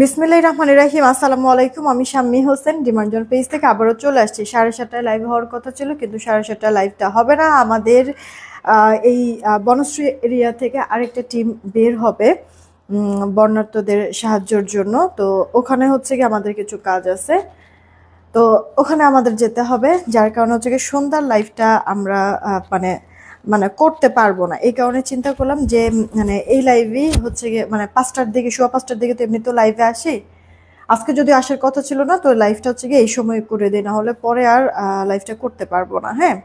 বিসমিল্লাহির রহমানির রাহিম আসসালামু আলাইকুম আমি শাম্মী হোসেন ডিমান্ডন পেজ থেকে আবারও চলে আসছি সাড়ে সাতটায় লাইভ হওয়ার কথা ছিল কিন্তু সাড়ে সাতটায় লাইভটা হবে না আমাদের এই বনশ্রী এরিয়া থেকে আরেকটা টিম বের হবে বর্ণার্থদের সাহায্যের জন্য তো ওখানে হচ্ছে কি আমাদের কিছু কাজ আছে তো ওখানে আমাদের যেতে হবে যার কারণে হচ্ছে কি সন্ধ্যার লাইভটা আমরা মানে মানে করতে পারবো না এই কারণে চিন্তা করলাম যে মানে এই লাইভই হচ্ছে গিয়ে মানে পাঁচটার দিকে সোয়া পাঁচটার দিকে তো এমনি তো লাইভে আসি আজকে যদি আসার কথা ছিল না তো লাইভটা হচ্ছে গিয়ে এই সময় করে দিই না হলে পরে আর লাইভটা করতে পারবো না হ্যাঁ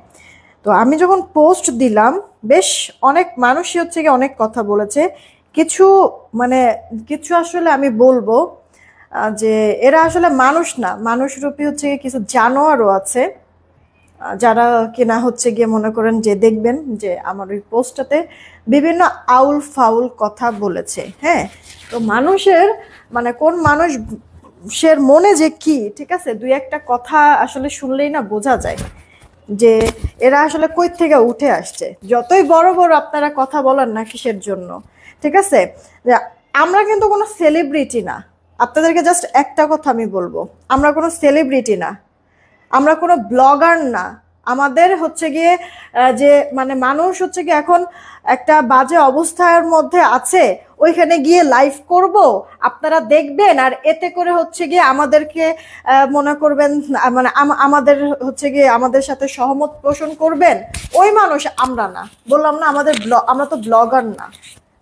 তো আমি যখন পোস্ট দিলাম বেশ অনেক মানুষই হচ্ছে গিয়ে অনেক কথা বলেছে কিছু মানে কিছু আসলে আমি বলবো যে এরা আসলে মানুষ না মানুষ রূপী হচ্ছে কিছু জানোয়ারও আছে যারা কিনা হচ্ছে গিয়ে মনে করেন যে দেখবেন যে আমার ওই পোস্টটাতে বিভিন্ন আউল ফাউল কথা বলেছে হ্যাঁ তো মানুষের মানে কোন মানুষ সের মনে যে কি ঠিক আছে দুই একটা কথা আসলে শুনলেই না বোঝা যায় যে এরা আসলে কই থেকে উঠে আসছে যতই বড় বড় আপনারা কথা বলেন না কিসের জন্য ঠিক আছে আমরা কিন্তু কোনো সেলিব্রিটি না আপনাদেরকে জাস্ট একটা কথা আমি বলবো আমরা কোনো সেলিব্রিটি না আমরা কোনো ব্লগার না আমাদের হচ্ছে গিয়ে যে মানে মানুষ হচ্ছে গিয়ে এখন একটা বাজে অবস্থার মধ্যে আছে ওইখানে গিয়ে লাইভ করব আপনারা দেখবেন আর এতে করে হচ্ছে গিয়ে আমাদেরকে মনে করবেন মানে আমাদের হচ্ছে গিয়ে আমাদের সাথে সহমত পোষণ করবেন ওই মানুষ আমরা না বললাম না আমাদের আমরা তো ব্লগার না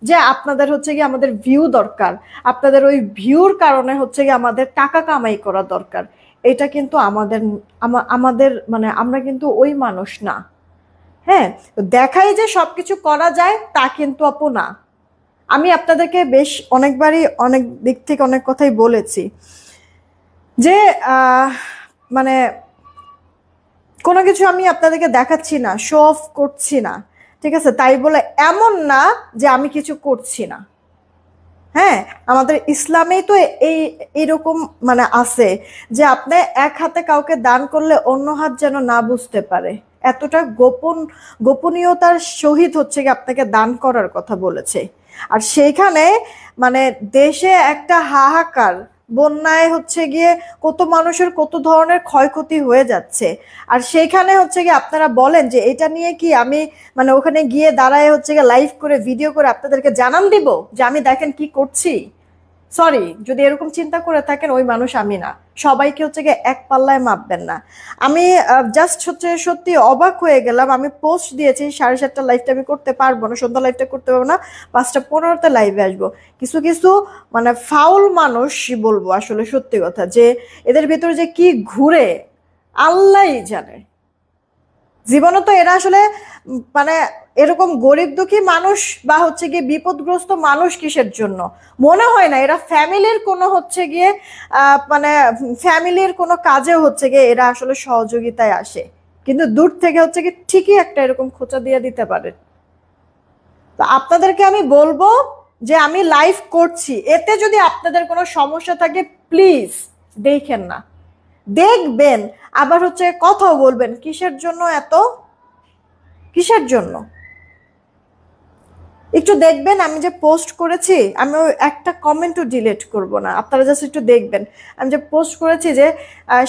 যে আপনাদের হচ্ছে গিয়ে আমাদের ভিউ দরকার আপনাদের ওই ভিউর কারণে হচ্ছে গিয়ে আমাদের টাকা কামাই করা দরকার এটা কিন্তু আমাদের আমাদের মানে আমরা কিন্তু ওই মানুষ না হ্যাঁ দেখাই যে সব কিছু করা যায় তা কিন্তু আপু না আমি আপনাদেরকে বেশ অনেকবারই অনেক দিক থেকে অনেক কথাই বলেছি যে মানে কোনো কিছু আমি আপনাদেরকে দেখাচ্ছি না শো অফ করছি না ঠিক আছে তাই বলে এমন না যে আমি কিছু করছি না হ্যাঁ আমাদের ইসলামেই তো এই এরকম মানে আছে যে আপনি এক হাতে কাউকে দান করলে অন্য হাত যেন না বুঝতে পারে এতটা গোপন গোপনীয়তার সহিত হচ্ছে আপনাকে দান করার কথা বলেছে আর সেইখানে মানে দেশে একটা হাহাকার বন্যায় হচ্ছে গিয়ে কত মানুষের কত ধরনের ক্ষয়ক্ষতি হয়ে যাচ্ছে আর সেইখানে হচ্ছে গিয়ে আপনারা বলেন যে এটা নিয়ে কি আমি মানে ওখানে গিয়ে দাঁড়ায় হচ্ছে গিয়ে লাইভ করে ভিডিও করে আপনাদেরকে জানান দিব যে আমি দেখেন কি করছি সরি যদি এরকম চিন্তা করে থাকেন ওই মানুষ আমি না সবাইকে হচ্ছে গিয়ে এক পাল্লায় মাপবেন না আমি জাস্ট হচ্ছে সত্যি অবাক হয়ে গেলাম আমি পোস্ট দিয়েছি সাড়ে সাতটা লাইভটা আমি করতে পারবো না সন্ধ্যা লাইভটা করতে পারবো না পাঁচটা পনেরোতে লাইভে আসবো কিছু কিছু মানে ফাউল মানুষ বলবো আসলে সত্যি কথা যে এদের ভিতরে যে কি ঘুরে আল্লাহ জানে জীবনে তো এরা আসলে মানে এরকম গরিব দুঃখী মানুষ বা হচ্ছে গিয়ে বিপদগ্রস্ত মানুষ কিসের জন্য মনে হয় না এরা ফ্যামিলির কোনো হচ্ছে গিয়ে মানে ফ্যামিলির কোনো কাজে হচ্ছে গিয়ে এরা আসলে সহযোগিতায় আসে কিন্তু দূর থেকে হচ্ছে গিয়ে ঠিকই একটা এরকম খোঁচা দিয়ে দিতে পারে তো আপনাদেরকে আমি বলবো যে আমি লাইভ করছি এতে যদি আপনাদের কোনো সমস্যা থাকে প্লিজ দেখেন না দেখবেন আবার হচ্ছে কথাও বলবেন কিসের জন্য এত কিসের জন্য একটু দেখবেন আমি যে পোস্ট করেছি আমি একটা কমেন্টও ডিলেট করব না আপনারা জাস্ট একটু দেখবেন আমি যে পোস্ট করেছি যে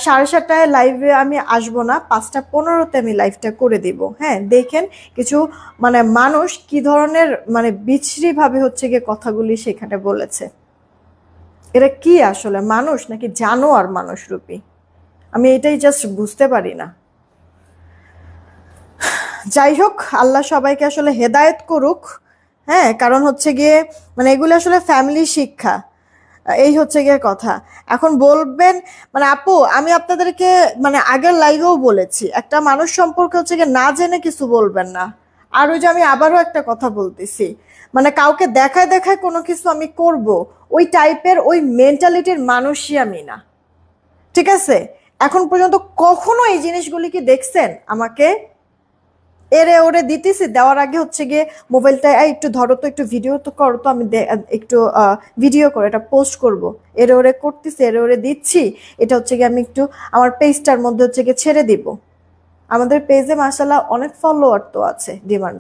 সাড়ে সাতটায় লাইভে আমি আসব না পাঁচটা পনেরোতে আমি লাইভটা করে দিব হ্যাঁ দেখেন কিছু মানে মানুষ কি ধরনের মানে বিচ্ছিরিভাবে হচ্ছে গিয়ে কথাগুলি সেখানে বলেছে এরা কি আসলে মানুষ নাকি জানোয়ার মানুষ রূপী আমি এটাই জাস্ট বুঝতে পারি না যাই হোক আল্লাহ সবাইকে আসলে হেদায়েত করুক হ্যাঁ কারণ হচ্ছে গিয়ে মানে এগুলো আসলে ফ্যামিলি শিক্ষা এই হচ্ছে গিয়ে কথা এখন বলবেন মানে আপু আমি আপনাদেরকে মানে আগের লাইভেও বলেছি একটা মানুষ সম্পর্কে হচ্ছে গিয়ে না জেনে কিছু বলবেন না আর ওই যে আমি আবারও একটা কথা বলতেছি মানে কাউকে দেখায় দেখায় কোনো কিছু আমি করব ওই টাইপের ওই মেন্টালিটির মানুষই আমি না ঠিক আছে এখন পর্যন্ত কখনো এই জিনিসগুলি কি দেখছেন আমাকে এরে ওরে দিতেছি দেওয়ার আগে হচ্ছে গিয়ে মোবাইলটা একটু ধরো তো একটু ভিডিও তো করো তো আমি একটু ভিডিও করে এটা পোস্ট করব এরে ওরে করতেছি এরে ওরে দিচ্ছি এটা হচ্ছে গিয়ে আমি একটু আমার পেজটার মধ্যে হচ্ছে গিয়ে ছেড়ে দিব আমাদের পেজে মাসাল্লাহ অনেক ফলোয়ার তো আছে ডিমান্ড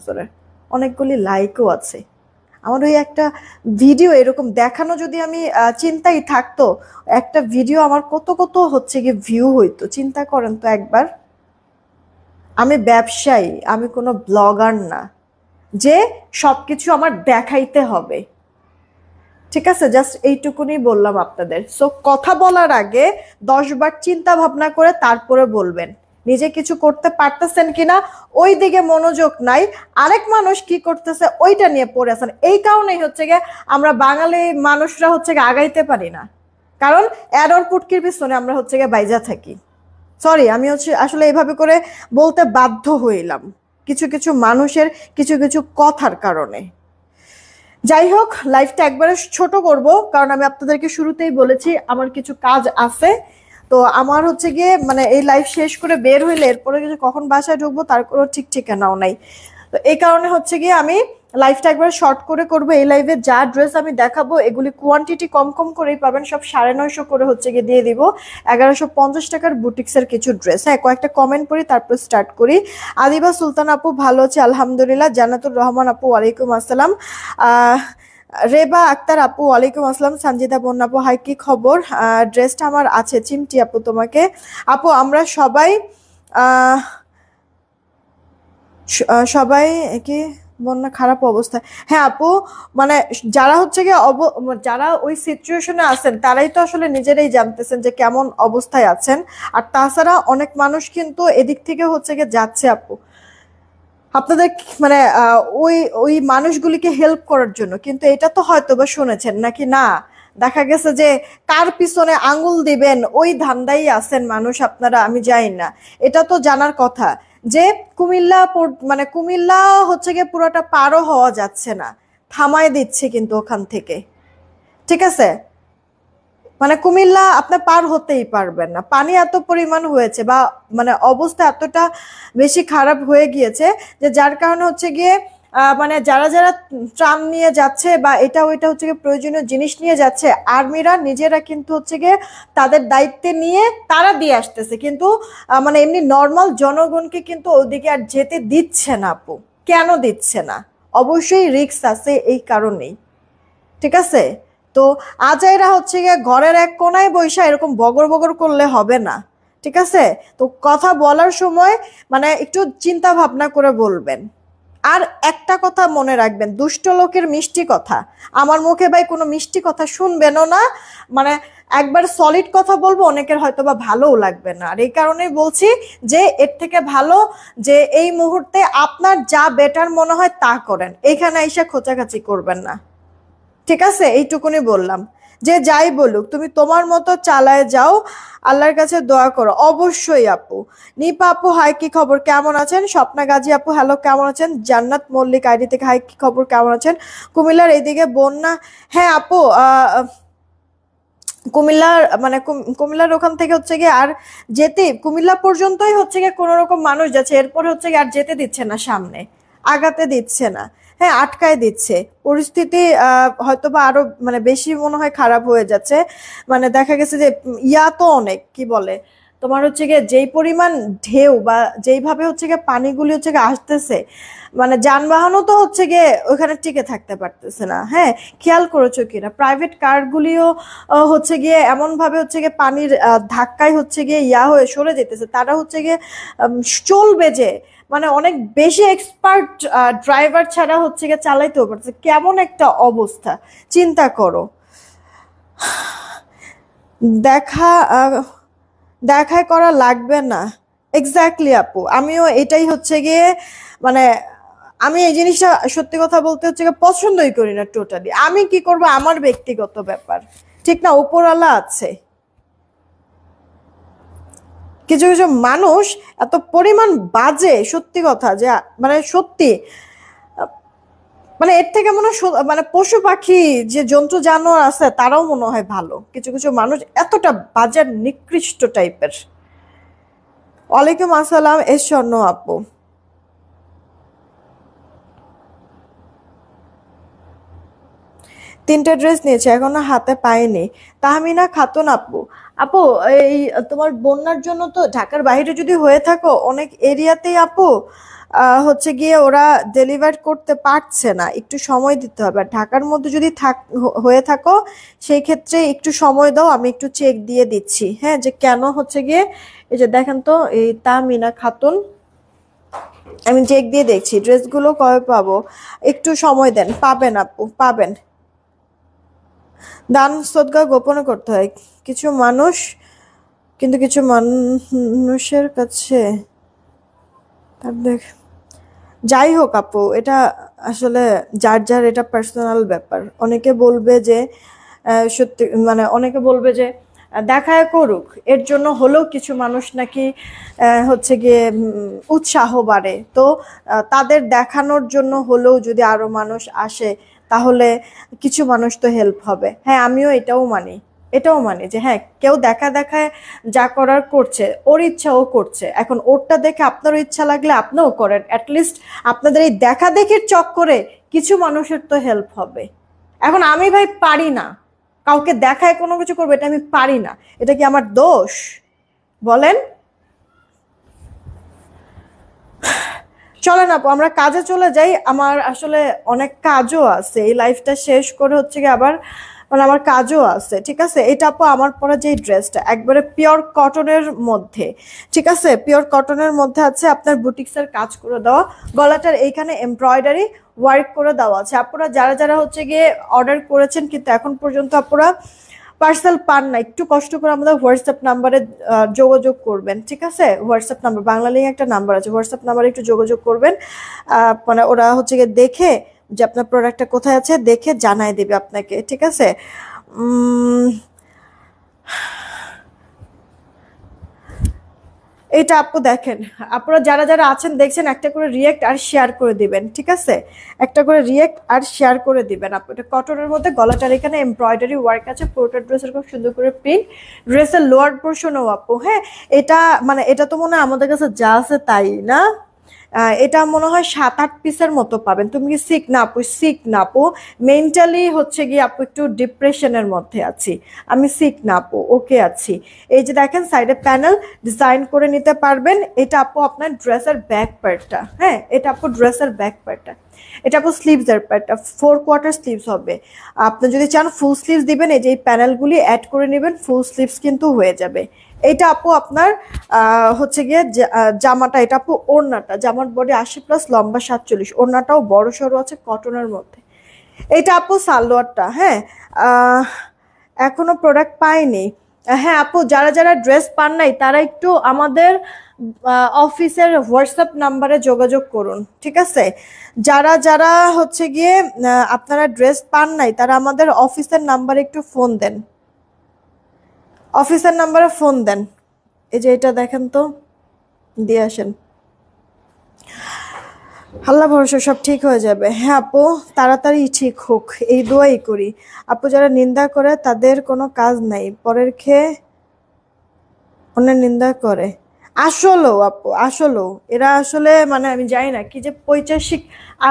অনেকগুলি লাইকও আছে আমার ওই একটা ভিডিও এরকম দেখানো যদি আমি চিন্তাই থাকতো একটা ভিডিও আমার কত কত হচ্ছে গিয়ে ভিউ হইতো চিন্তা করেন তো একবার আমি ব্যবসায়ী আমি কোনো ব্লগার না যে সব কিছু আমার দেখাইতে হবে ঠিক আছে জাস্ট এইটুকুনি বললাম আপনাদের সো কথা বলার আগে দশবার চিন্তা ভাবনা করে তারপরে বলবেন নিজে কিছু করতে পারতেছেন কিনা ওই দিকে মনোযোগ নাই আরেক মানুষ কি করতেছে ওইটা নিয়ে পড়ে আছেন এই কারণেই হচ্ছে গিয়ে আমরা বাঙালি মানুষরা হচ্ছে গিয়ে আগাইতে পারি না কারণ অ্যাডর পুটকির পিছনে আমরা হচ্ছে গিয়ে বাইজা থাকি সরি আমি হচ্ছে আসলে এভাবে করে বলতে বাধ্য হইলাম কিছু কিছু মানুষের কিছু কিছু কথার কারণে যাই হোক লাইফটা একবারে ছোট করব কারণ আমি আপনাদেরকে শুরুতেই বলেছি আমার কিছু কাজ আছে তো আমার হচ্ছে গিয়ে মানে এই লাইফ শেষ করে বের হইলে এরপরে কখন বাসায় ঢুকবো তার কোনো ঠিক ঠিকানাও নাই তো এই কারণে হচ্ছে গিয়ে আমি লাইফটা একবার শর্ট করে করব এই লাইভে যা ড্রেস আমি দেখাবো এগুলি কোয়ান্টিটি কম কম করেই পাবেন সব সাড়ে নয়শো করে হচ্ছে গিয়ে দিয়ে দিব এগারোশো পঞ্চাশ টাকার বুটিক্সের কিছু ড্রেস হ্যাঁ কয়েকটা কমেন্ট করি তারপর স্টার্ট করি আদিবা সুলতান আপু ভালো আছে আলহামদুলিল্লাহ জানাতুর রহমান আপু ওয়ালাইকুম আসসালাম রেবা আক্তার আপু ওয়ালাইকুম আসসালাম সঞ্জিতা বোন আপু হাই কি খবর ড্রেসটা আমার আছে চিমটি আপু তোমাকে আপু আমরা সবাই সবাই কি বন্যা খারাপ অবস্থায় হ্যাঁ আপু মানে যারা হচ্ছে কি অব যারা ওই সিচুয়েশনে আছেন তারাই তো আসলে নিজেরাই জানতেছেন যে কেমন অবস্থায় আছেন আর তাছাড়া অনেক মানুষ কিন্তু এদিক থেকে হচ্ছে গিয়ে যাচ্ছে আপু আপনাদের মানে ওই ওই মানুষগুলিকে হেল্প করার জন্য কিন্তু এটা তো হয়তো বা শুনেছেন নাকি না দেখা গেছে যে কার পিছনে আঙুল দিবেন ওই ধান্দাই আছেন মানুষ আপনারা আমি যাই না এটা তো জানার কথা যে কুমিল্লা মানে কুমিল্লা হচ্ছে গিয়ে পুরোটা পারও হওয়া যাচ্ছে না থামায় দিচ্ছে কিন্তু ওখান থেকে ঠিক আছে মানে কুমিল্লা আপনার পার হতেই পারবেন না পানি এত পরিমাণ হয়েছে বা মানে অবস্থা এতটা বেশি খারাপ হয়ে গিয়েছে যে যার কারণে হচ্ছে গিয়ে মানে যারা যারা ট্রাম নিয়ে যাচ্ছে বা এটা ওইটা হচ্ছে গিয়ে প্রয়োজনীয় জিনিস নিয়ে যাচ্ছে আর্মিরা নিজেরা কিন্তু হচ্ছে গিয়ে তাদের দায়িত্বে নিয়ে তারা দিয়ে আসতেছে কিন্তু মানে এমনি নর্মাল জনগণকে কিন্তু ওদিকে আর যেতে দিচ্ছে না আপু কেন দিচ্ছে না অবশ্যই রিক্স আছে এই কারণেই ঠিক আছে তো আজাইরা হচ্ছে গিয়ে ঘরের এক কোনায় বৈশা এরকম বগর বগর করলে হবে না ঠিক আছে তো কথা বলার সময় মানে একটু চিন্তা ভাবনা করে বলবেন আর একটা কথা মনে রাখবেন দুষ্ট লোকের মিষ্টি কথা আমার মুখে ভাই কোনো মিষ্টি কথা শুনবেনও না মানে একবার সলিড কথা বলবো অনেকের হয়তো বা ভালোও লাগবে না আর এই কারণেই বলছি যে এর থেকে ভালো যে এই মুহূর্তে আপনার যা বেটার মনে হয় তা করেন এখানে এসে খোঁচাখাচি করবেন না ঠিক আছে এইটুকুনি বললাম যে যাই বলুক তুমি তোমার মতো চালায় যাও আল্লাহর কাছে দোয়া করো অবশ্যই আপু নিপা আপু হাই কি খবর কেমন আছেন স্বপ্না গাজী আপু হ্যালো কেমন আছেন জান্নাত মল্লিক আইডি থেকে হাই কি খবর কেমন আছেন কুমিল্লার এইদিকে বন্যা হ্যাঁ আপু কুমিল্লার মানে কুমিল্লার ওখান থেকে হচ্ছে গিয়ে আর যেতে কুমিল্লা পর্যন্তই হচ্ছে গিয়ে কোনো রকম মানুষ যাচ্ছে এরপর হচ্ছে গিয়ে আর যেতে দিচ্ছে না সামনে আগাতে দিচ্ছে না হ্যাঁ আটকায় দিচ্ছে পরিস্থিতি হয়তো বা আরো মানে বেশি মনে হয় খারাপ হয়ে যাচ্ছে মানে দেখা গেছে যে ইয়া তো অনেক কি বলে তোমার হচ্ছে গিয়ে যেই পরিমাণ ঢেউ বা যেইভাবে হচ্ছে গিয়ে পানিগুলি হচ্ছে গিয়ে আসতেছে মানে যানবাহনও তো হচ্ছে গিয়ে ওখানে টিকে থাকতে পারতেছে না হ্যাঁ খেয়াল করেছো কিনা প্রাইভেট কারগুলিও হচ্ছে গিয়ে এমনভাবে হচ্ছে গিয়ে পানির ধাক্কায় হচ্ছে গিয়ে ইয়া হয়ে সরে যেতেছে তারা হচ্ছে গিয়ে চলবে যে মানে অনেক বেশি এক্সপার্ট ড্রাইভার ছাড়া হচ্ছে গিয়ে চালাইতেও পারছে কেমন একটা অবস্থা চিন্তা করো দেখা দেখায় করা লাগবে না এক্স্যাক্টলি আপু আমিও এটাই হচ্ছে গিয়ে মানে আমি এই জিনিসটা সত্যি কথা বলতে হচ্ছে গিয়ে পছন্দই করি না টোটালি আমি কি করব আমার ব্যক্তিগত ব্যাপার ঠিক না উপরওয়ালা আছে কিছু কিছু মানুষ এত পরিমাণ বাজে সত্যি কথা যে মানে সত্যি মানে এর থেকে মনে হয় মানে পশু পাখি যে জন্তু জানোয়ার আছে তারাও মনে হয় ভালো কিছু কিছু মানুষ এতটা বাজার নিকৃষ্ট টাইপের ওয়ালাইকুম আসসালাম এস স্বর্ণ আপু তিনটা ড্রেস নিয়েছে এখনো হাতে পায়নি তাহমিনা খাতুন আপু আপু এই তোমার বন্যার জন্য তো ঢাকার বাইরে যদি হয়ে থাকো অনেক এরিয়াতেই আপু হচ্ছে গিয়ে ওরা ডেলিভার করতে পারছে না একটু সময় দিতে হবে আর ঢাকার মধ্যে যদি থাক হয়ে থাকো সেই ক্ষেত্রে একটু সময় দাও আমি একটু চেক দিয়ে দিচ্ছি হ্যাঁ যে কেন হচ্ছে গিয়ে এই যে দেখেন তো এই তামিনা খাতুন আমি চেক দিয়ে দেখছি ড্রেসগুলো কবে পাবো একটু সময় দেন পাবেন আপু পাবেন দান সদগা গোপন করতে হয় কিছু মানুষ কিন্তু কিছু মানুষের কাছে তার দেখ যাই হোক আপু এটা আসলে যার যার এটা পার্সোনাল ব্যাপার অনেকে বলবে যে সত্যি মানে অনেকে বলবে যে দেখা করুক এর জন্য হলেও কিছু মানুষ নাকি হচ্ছে গিয়ে উৎসাহ বাড়ে তো তাদের দেখানোর জন্য হলেও যদি আরো মানুষ আসে তাহলে কিছু মানুষ তো হেল্প হবে হ্যাঁ আমিও এটাও মানি এটাও মানে যে হ্যাঁ কেউ দেখা দেখায় যা করার করছে ওর ইচ্ছা ও করছে এখন ওরটা দেখে আপনারও ইচ্ছা লাগলে আপনিও করেন অ্যাটলিস্ট আপনাদের এই দেখা দেখির চক্করে কিছু মানুষের তো হেল্প হবে এখন আমি ভাই পারি না কাউকে দেখায় কোনো কিছু করবে এটা আমি পারি না এটা কি আমার দোষ বলেন চলেন আপু আমরা কাজে চলে যাই আমার আসলে অনেক কাজও আছে এই লাইফটা শেষ করে হচ্ছে কি আবার মানে আমার কাজও আছে ঠিক আছে এটা আপু আমার পরা যে ড্রেসটা একবারে পিওর কটনের মধ্যে ঠিক আছে পিওর কটনের মধ্যে আছে আপনার বুটিক্সের কাজ করে দেওয়া গলাটার এইখানে এমব্রয়ডারি ওয়ার্ক করে দেওয়া আছে আপুরা যারা যারা হচ্ছে গিয়ে অর্ডার করেছেন কিন্তু এখন পর্যন্ত আপুরা পার্সেল পান না একটু কষ্ট করে আমাদের হোয়াটসঅ্যাপ নাম্বারে যোগাযোগ করবেন ঠিক আছে হোয়াটসঅ্যাপ নাম্বার বাংলা লিঙ্ক একটা নাম্বার আছে হোয়াটসঅ্যাপ নাম্বারে একটু যোগাযোগ করবেন মানে ওরা হচ্ছে গিয়ে দেখে যে আপনার প্রোডাক্টটা কোথায় আছে দেখে জানায় দেবে আপনাকে ঠিক আছে এটা আপু দেখেন আপনারা যারা যারা আছেন দেখছেন একটা করে রিয়েক্ট আর শেয়ার করে দিবেন ঠিক আছে একটা করে রিয়েক্ট আর শেয়ার করে দিবেন আপু এটা কটনের মধ্যে গলাটার এখানে এমব্রয়ডারি ওয়ার্ক আছে পোর্টার ড্রেসের খুব সুন্দর করে প্রিন্ট ড্রেসের লোয়ার পোর্শনও আপু হ্যাঁ এটা মানে এটা তো মনে হয় আমাদের কাছে যা আছে তাই না এটা মনে হয় সাত আট পিসের মতো পাবেন তুমি কি সিক না আপু সিক না আপু মেন্টালি হচ্ছে গিয়ে আপু একটু ডিপ্রেশনের মধ্যে আছি আমি সিক না আপু ওকে আছি এই যে দেখেন সাইডে প্যানেল ডিজাইন করে নিতে পারবেন এটা আপু আপনার ড্রেসের ব্যাক পার্টটা হ্যাঁ এটা আপু ড্রেসের ব্যাক পার্টটা এটা আপু স্লিভসের প্যাটটা ফোর কোয়ার্টার স্লিভস হবে আপনি যদি চান ফুল স্লিভস দিবেন এই যে এই প্যানেলগুলি অ্যাড করে নেবেন ফুল স্লিভস কিন্তু হয়ে যাবে এটা আপু আপনার হচ্ছে গিয়ে জামাটা এটা আপু ওড়নাটা জামার বডি আশি প্লাস লম্বা সাতচল্লিশ ওড়নাটাও বড় সড়ো আছে কটনের মধ্যে এটা আপু সালোয়ারটা হ্যাঁ এখনো প্রোডাক্ট পাইনি হ্যাঁ আপু যারা যারা ড্রেস পান নাই তারা একটু আমাদের অফিসের হোয়াটসঅ্যাপ নাম্বারে যোগাযোগ করুন ঠিক আছে যারা যারা হচ্ছে গিয়ে আপনারা ড্রেস পান নাই তারা আমাদের অফিসের নাম্বারে একটু ফোন দেন অফিসের নাম্বারে ফোন দেন এই যে এটা দেখেন তো দিয়ে আসেন আল্লাহ ভরসা সব ঠিক হয়ে যাবে হ্যাঁ আপু তাড়াতাড়ি ঠিক হোক এই দোয়াই করি আপু যারা নিন্দা করে তাদের কোনো কাজ নাই পরের খেয়ে অন্যের নিন্দা করে আসলও আপু আসলও এরা আসলে মানে আমি জানি না কি যে পৈচাসিক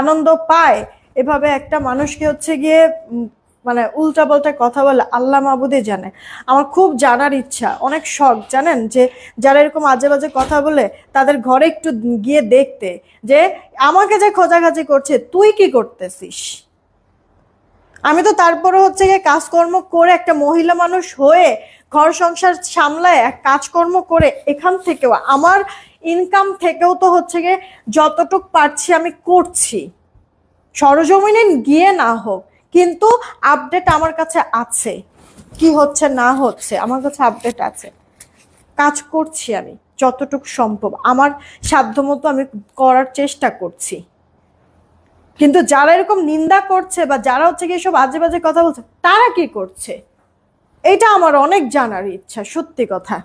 আনন্দ পায় এভাবে একটা মানুষকে হচ্ছে গিয়ে মানে উল্টা পাল্টা কথা বলে আল্লাহ মাহবুদে জানে আমার খুব জানার ইচ্ছা অনেক শখ জানেন যে যারা এরকম আজে বাজে কথা বলে তাদের ঘরে একটু গিয়ে দেখতে যে আমাকে যে খোঁজাখাজি করছে তুই কি করতেছিস আমি তো তারপরে হচ্ছে গিয়ে কাজকর্ম করে একটা মহিলা মানুষ হয়ে ঘর সংসার সামলায় এক কাজকর্ম করে এখান থেকেও আমার ইনকাম থেকেও তো হচ্ছে গিয়ে যতটুক পারছি আমি করছি সরজমিনে গিয়ে না হোক কিন্তু আপডেট আমার কাছে আছে কি হচ্ছে না হচ্ছে আমার কাছে আপডেট আছে কাজ করছি আমি যতটুকু সম্ভব আমার সাধ্যমতো আমি করার চেষ্টা করছি কিন্তু যারা এরকম নিন্দা করছে বা যারা হচ্ছে কি সব আজে বাজে কথা বলছে তারা কি করছে এটা আমার অনেক জানার ইচ্ছা সত্যি কথা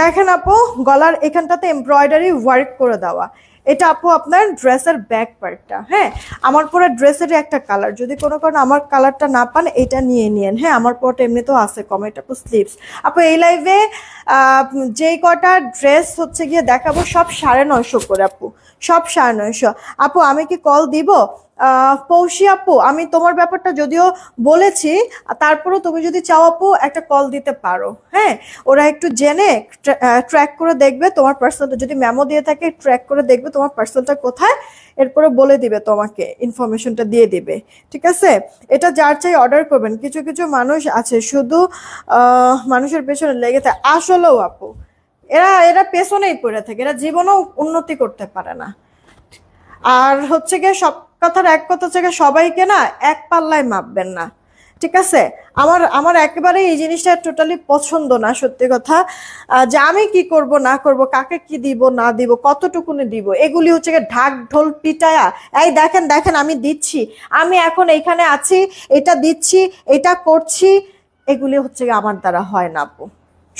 দেখেন আপু গলার এখানটাতে এমব্রয়ডারি ওয়ার্ক করে দেওয়া এটা আপু আপনার ড্রেসের ব্যাক পার্টটা হ্যাঁ আমার পরে ড্রেসের একটা কালার যদি কোনো কারণে আমার কালারটা না পান এটা নিয়ে নিন হ্যাঁ আমার পরটা এমনিতেও আছে কম এটা আপু স্লিপস আপু এই লাইভে যেই কটা ড্রেস হচ্ছে গিয়ে দেখাবো সব সাড়ে নয়শো করে আপু সব সাড়ে নয়শো আপু আমি কি কল দিব পৌষি আপু আমি তোমার ব্যাপারটা যদিও বলেছি তারপরেও তুমি যদি চাও আপু একটা কল দিতে পারো হ্যাঁ ওরা একটু জেনে ট্র্যাক করে দেখবে তোমার পার্সেলটা যদি মেমো দিয়ে থাকে ট্র্যাক করে দেখবে তোমার পার্সেলটা কোথায় এরপরে বলে দিবে তোমাকে ইনফরমেশনটা দিয়ে দিবে ঠিক আছে এটা যার চাই অর্ডার করবেন কিছু কিছু মানুষ আছে শুধু মানুষের পেছনে লেগে থাকে আসলেও আপু এরা এরা পেছনেই পড়ে থাকে এরা জীবনেও উন্নতি করতে পারে না আর হচ্ছে গিয়ে সব কথার এক কথা থেকে সবাইকে না এক পাল্লায় মাপবেন না ঠিক আছে আমার আমার একেবারে এই জিনিসটা টোটালি পছন্দ না সত্যি কথা যে আমি কি করব না করব কাকে কি দিব না দিব কতটুকুনি দিব এগুলি হচ্ছে গিয়ে ঢাক ঢোল পিটায়া এই দেখেন দেখেন আমি দিচ্ছি আমি এখন এইখানে আছি এটা দিচ্ছি এটা করছি এগুলি হচ্ছে গিয়ে আমার দ্বারা হয় না আপু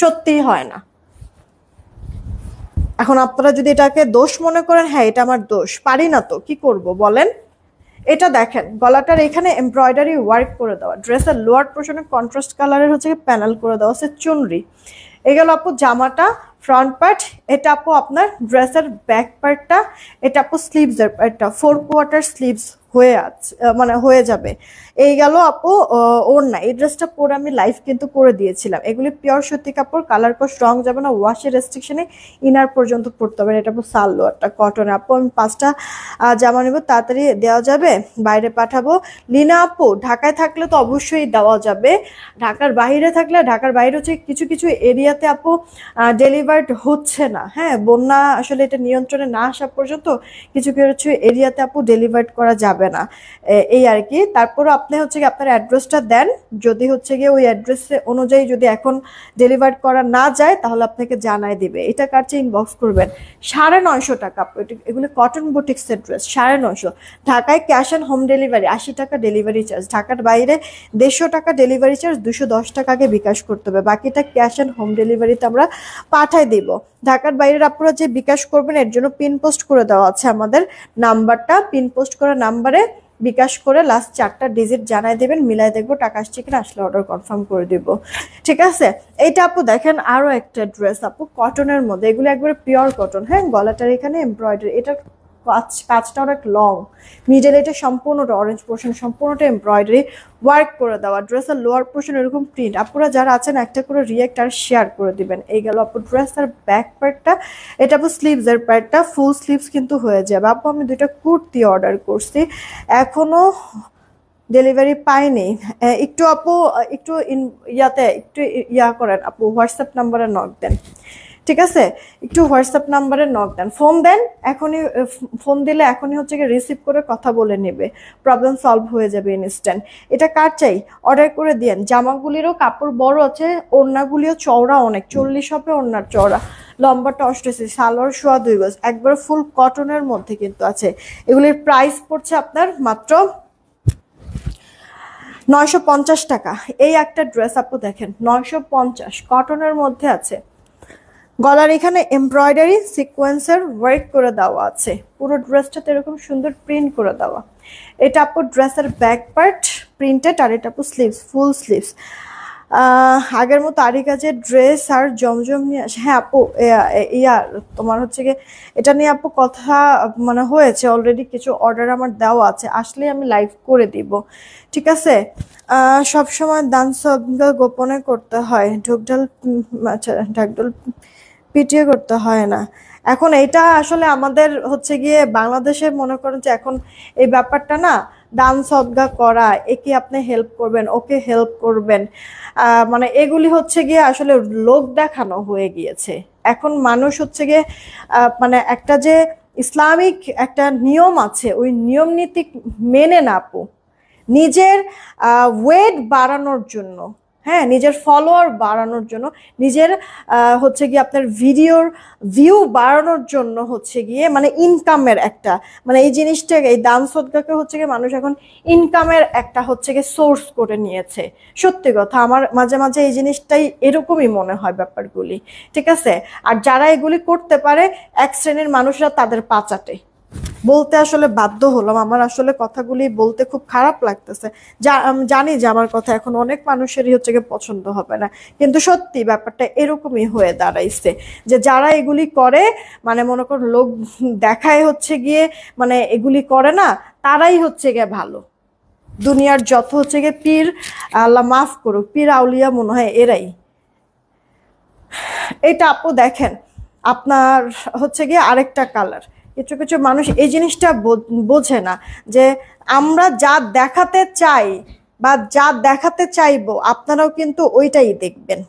সত্যিই হয় না এখন আপনারা যদি এটাকে দোষ মনে করেন হ্যাঁ এটা আমার দোষ পারি না তো কি করব বলেন এটা দেখেন গলাটার এখানে এমব্রয়ডারি ওয়ার্ক করে দেওয়া ড্রেসের লোয়ার পোর্শনে কন্ট্রাস্ট কালারের হচ্ছে প্যানেল করে দেওয়া হচ্ছে চুনরি এগুলো আপু জামাটা ফ্রন্ট পার্ট এটা আপু আপনার ড্রেসের ব্যাক পার্টটা এটা আপু স্লিভসের পার্টটা ফোর কোয়ার্টার স্লিভস হয়ে আছে মানে হয়ে যাবে এই গেল আপু না এই ড্রেসটা পরে আমি লাইভ কিন্তু করে দিয়েছিলাম এগুলি পিওর সত্যি কাপড় কালার কস্ট রং যাবে না ওয়াশের রেস্ট্রিকশনে ইনার পর্যন্ত পড়তে হবে এটা আপু সালোয়ারটা কটন আপু আমি পাঁচটা জামা নেবো তাড়াতাড়ি দেওয়া যাবে বাইরে পাঠাবো লিনা আপু ঢাকায় থাকলে তো অবশ্যই দেওয়া যাবে ঢাকার বাইরে থাকলে ঢাকার বাইরে হচ্ছে কিছু কিছু এরিয়াতে আপু ডেলিভার্ড হচ্ছে না হ্যাঁ বন্যা আসলে এটা নিয়ন্ত্রণে না আসা পর্যন্ত কিছু কিছু এরিয়াতে আপু ডেলিভার্ড করা যাবে না এই আর কি আপু আপনি হচ্ছে গিয়ে আপনার অ্যাড্রেসটা দেন যদি হচ্ছে গিয়ে ওই অ্যাড্রেস অনুযায়ী যদি এখন ডেলিভার করা না যায় তাহলে আপনাকে জানায় দিবে এটা কাছে ইনবক্স করবেন সাড়ে নয়শো টাকা এগুলো কটন বুটিক্স ড্রেস সাড়ে নয়শো ঢাকায় ক্যাশ অ্যান্ড হোম ডেলিভারি আশি টাকা ডেলিভারি চার্জ ঢাকার বাইরে দেড়শো টাকা ডেলিভারি চার্জ দুশো দশ টাকাকে বিকাশ করতে হবে বাকিটা ক্যাশ অ্যান্ড হোম ডেলিভারিতে আমরা পাঠায় দেব ঢাকার বাইরের আপনারা যে বিকাশ করবেন এর জন্য পিন পোস্ট করে দেওয়া আছে আমাদের নাম্বারটা পিন পোস্ট করা নাম্বারে বিকাশ করে লাস্ট চারটা ডিজিট জানাই দেবেন মিলাই দেখবো টাকা আসছে কিনা আসলে অর্ডার কনফার্ম করে দেব ঠিক আছে এইটা আপু দেখেন আরও একটা ড্রেস আপু কটনের মধ্যে এগুলো একবারে পিওর কটন হ্যাঁ গলাটার এখানে এমব্রয়ডারি এটা কাজ কাজটা অনেক লং মিডেল এটা সম্পূর্ণটা অরেঞ্জ পোর্শন সম্পূর্ণটা এমব্রয়ডারি ওয়ার্ক করে দেওয়া ড্রেসের লোয়ার পোর্শন এরকম প্রিন্ট আপনারা যারা আছেন একটা করে রিয়েক্ট আর শেয়ার করে দিবেন এই গেল আপু ড্রেস আর ব্যাক প্যাডটা এটা আপু স্লিভসের প্যাডটা ফুল স্লিভস কিন্তু হয়ে যাবে আপু আমি দুইটা কুর্তি অর্ডার করছি এখনও ডেলিভারি পাইনি একটু আপু একটু ইয়াতে একটু ইয়া করেন আপু হোয়াটসঅ্যাপ নাম্বারে নক দেন ঠিক আছে একটু হোয়াটসঅ্যাপ নাম্বারে নক দেন ফোন দেন এখনই ফোন দিলে এখনই হচ্ছে গিয়ে রিসিভ করে কথা বলে নেবে প্রবলেম সলভ হয়ে যাবে ইনস্ট্যান্ট এটা কার চাই অর্ডার করে দেন জামাগুলিরও কাপড় বড় আছে ওড়নাগুলিও চওড়া অনেক চল্লিশ হবে ওড়নার চওড়া লম্বাটা অষ্টআশি সালোয়ার সোয়া দুই গজ একবার ফুল কটনের মধ্যে কিন্তু আছে এগুলির প্রাইস পড়ছে আপনার মাত্র নয়শো টাকা এই একটা ড্রেস আপু দেখেন নয়শো কটনের মধ্যে আছে গলার এখানে এমব্রয়ডারি সিকোয়েন্সের ওয়ার্ক করে দেওয়া আছে পুরো ড্রেসটাতে এরকম সুন্দর প্রিন্ট করে দেওয়া এটা আপু ড্রেসের ব্যাক পার্ট প্রিন্টেড আর এটা আপু স্লিভস ফুল স্লিভস আগের মতো কাজে ড্রেস আর জমজম নিয়ে আসে হ্যাঁ আপু ইয়ার তোমার হচ্ছে গিয়ে এটা নিয়ে আপু কথা মানে হয়েছে অলরেডি কিছু অর্ডার আমার দেওয়া আছে আসলে আমি লাইভ করে দিব ঠিক আছে সবসময় দান সব গোপনে করতে হয় ঢোকঢাল আচ্ছা ঢাকঢোল পিটিয়ে করতে হয় না এখন এটা আসলে আমাদের হচ্ছে গিয়ে বাংলাদেশে মনে করেন যে এখন এই ব্যাপারটা না দান সদ্গা করা একে আপনি হেল্প করবেন ওকে হেল্প করবেন মানে এগুলি হচ্ছে গিয়ে আসলে লোক দেখানো হয়ে গিয়েছে এখন মানুষ হচ্ছে গিয়ে মানে একটা যে ইসলামিক একটা নিয়ম আছে ওই নিয়ম নীতি মেনে না আপু নিজের ওয়েট বাড়ানোর জন্য হ্যাঁ নিজের ফলোয়ার বাড়ানোর জন্য নিজের হচ্ছে গিয়ে আপনার ভিডিওর ভিউ বাড়ানোর জন্য হচ্ছে গিয়ে মানে ইনকামের একটা মানে এই জিনিসটা এই দান সদকাকে হচ্ছে গিয়ে মানুষ এখন ইনকামের একটা হচ্ছে গিয়ে সোর্স করে নিয়েছে সত্যি কথা আমার মাঝে মাঝে এই জিনিসটাই এরকমই মনে হয় ব্যাপারগুলি ঠিক আছে আর যারা এগুলি করতে পারে এক শ্রেণীর মানুষরা তাদের পাচাটে বলতে আসলে বাধ্য হলাম আমার আসলে কথাগুলি বলতে খুব খারাপ লাগতেছে যা আমি জানি যে আমার কথা এখন অনেক মানুষেরই হচ্ছে গিয়ে পছন্দ হবে না কিন্তু সত্যি ব্যাপারটা এরকমই হয়ে দাঁড়াইছে যে যারা এগুলি করে মানে মনে কর লোক দেখায় হচ্ছে গিয়ে মানে এগুলি করে না তারাই হচ্ছে গিয়ে ভালো দুনিয়ার যত হচ্ছে গিয়ে পীর আল্লাহ মাফ করুক পীর আউলিয়া মনে হয় এরাই এটা আপু দেখেন আপনার হচ্ছে গিয়ে আরেকটা কালার কিছু কিছু মানুষ এই জিনিসটা বোঝে না যে আমরা যা দেখাতে চাই বা যা দেখাতে চাইবো আপনারাও কিন্তু ওইটাই দেখবেন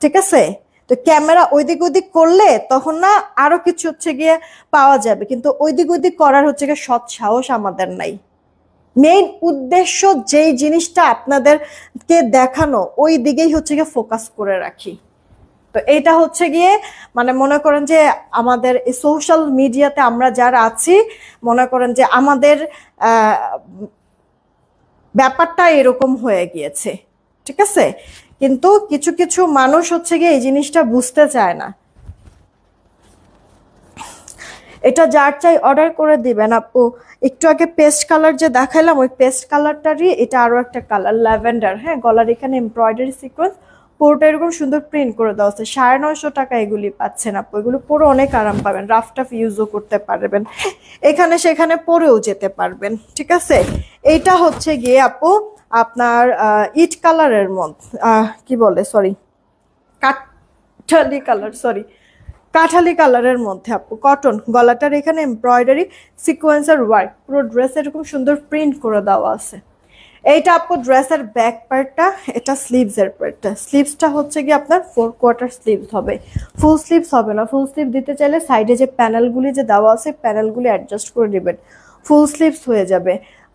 ঠিক আছে তো ক্যামেরা ওইদিক ওদিক করলে তখন না আরো কিছু হচ্ছে গিয়ে পাওয়া যাবে কিন্তু ওইদিক ওদিক করার হচ্ছে গিয়ে সৎ সাহস আমাদের নাই মেইন উদ্দেশ্য যেই জিনিসটা আপনাদেরকে দেখানো ওই দিকেই হচ্ছে গিয়ে ফোকাস করে রাখি তো এটা হচ্ছে গিয়ে মানে মনে করেন যে আমাদের সোশ্যাল মিডিয়াতে আমরা যারা আছি মনে করেন যে আমাদের ব্যাপারটা এরকম হয়ে গিয়েছে ঠিক আছে কিন্তু কিছু কিছু মানুষ হচ্ছে গিয়ে এই জিনিসটা বুঝতে চায় না এটা যার চাই অর্ডার করে দিবেন আপু একটু আগে পেস্ট কালার যে দেখালাম ওই পেস্ট কালারটারই এটা আরও একটা কালার ল্যাভেন্ডার হ্যাঁ গলার এখানে এমব্রয়ডারি সিকোয়েন্স পুরোটা এরকম সুন্দর প্রিন্ট করে দেওয়া আছে সাড়ে নয়শো টাকা এগুলি পাচ্ছেন আপু এগুলো পরে অনেক আরাম পাবেন রাফ টাফ ইউজও করতে পারবেন এখানে সেখানে পরেও যেতে পারবেন ঠিক আছে এইটা হচ্ছে গিয়ে আপু আপনার ইট কালারের মধ্যে কি বলে সরি কাঠালি কালার সরি কাঠালি কালারের মধ্যে আপু কটন গলাটার এখানে এমব্রয়ডারি সিকোয়েন্সার ওয়ার্ক পুরো ড্রেস এরকম সুন্দর প্রিন্ট করে দেওয়া আছে এইটা আপু ড্রেসের ব্যাক পার্টটা এটা স্লিভসের পার্টটা স্লিভসটা হচ্ছে কি আপনার ফোর কোয়ার্টার স্লিভস হবে ফুল স্লিভস হবে না ফুল স্লিভ দিতে চাইলে সাইডে যে প্যানেলগুলি যে দেওয়া আছে প্যানেলগুলি অ্যাডজাস্ট করে নেবেন ফুল স্লিভস হয়ে যাবে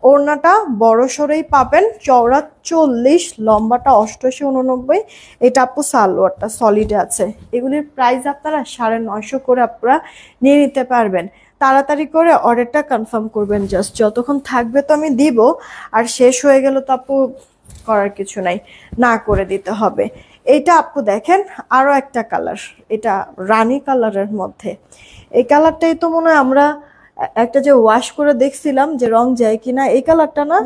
ওড়নাটা বড় সরেই পাবেন চওড়া চল্লিশ লম্বাটা অষ্টশো উননব্বই এটা আপু সালোয়ারটা সলিডে আছে এগুলির প্রাইস আপনারা সাড়ে নয়শো করে আপনারা নিয়ে নিতে পারবেন তাড়াতাড়ি করে অর্ডারটা কনফার্ম করবেন জাস্ট যতক্ষণ থাকবে তো আমি দিব আর শেষ হয়ে গেল তো আপু করার কিছু নাই না করে দিতে হবে এটা আপু দেখেন আরও একটা কালার এটা রানি কালারের মধ্যে এই কালারটাই তো মনে হয় আমরা একটা যে ওয়াশ করে দেখছিলাম যে রং যায় কিনা এই কালারটা না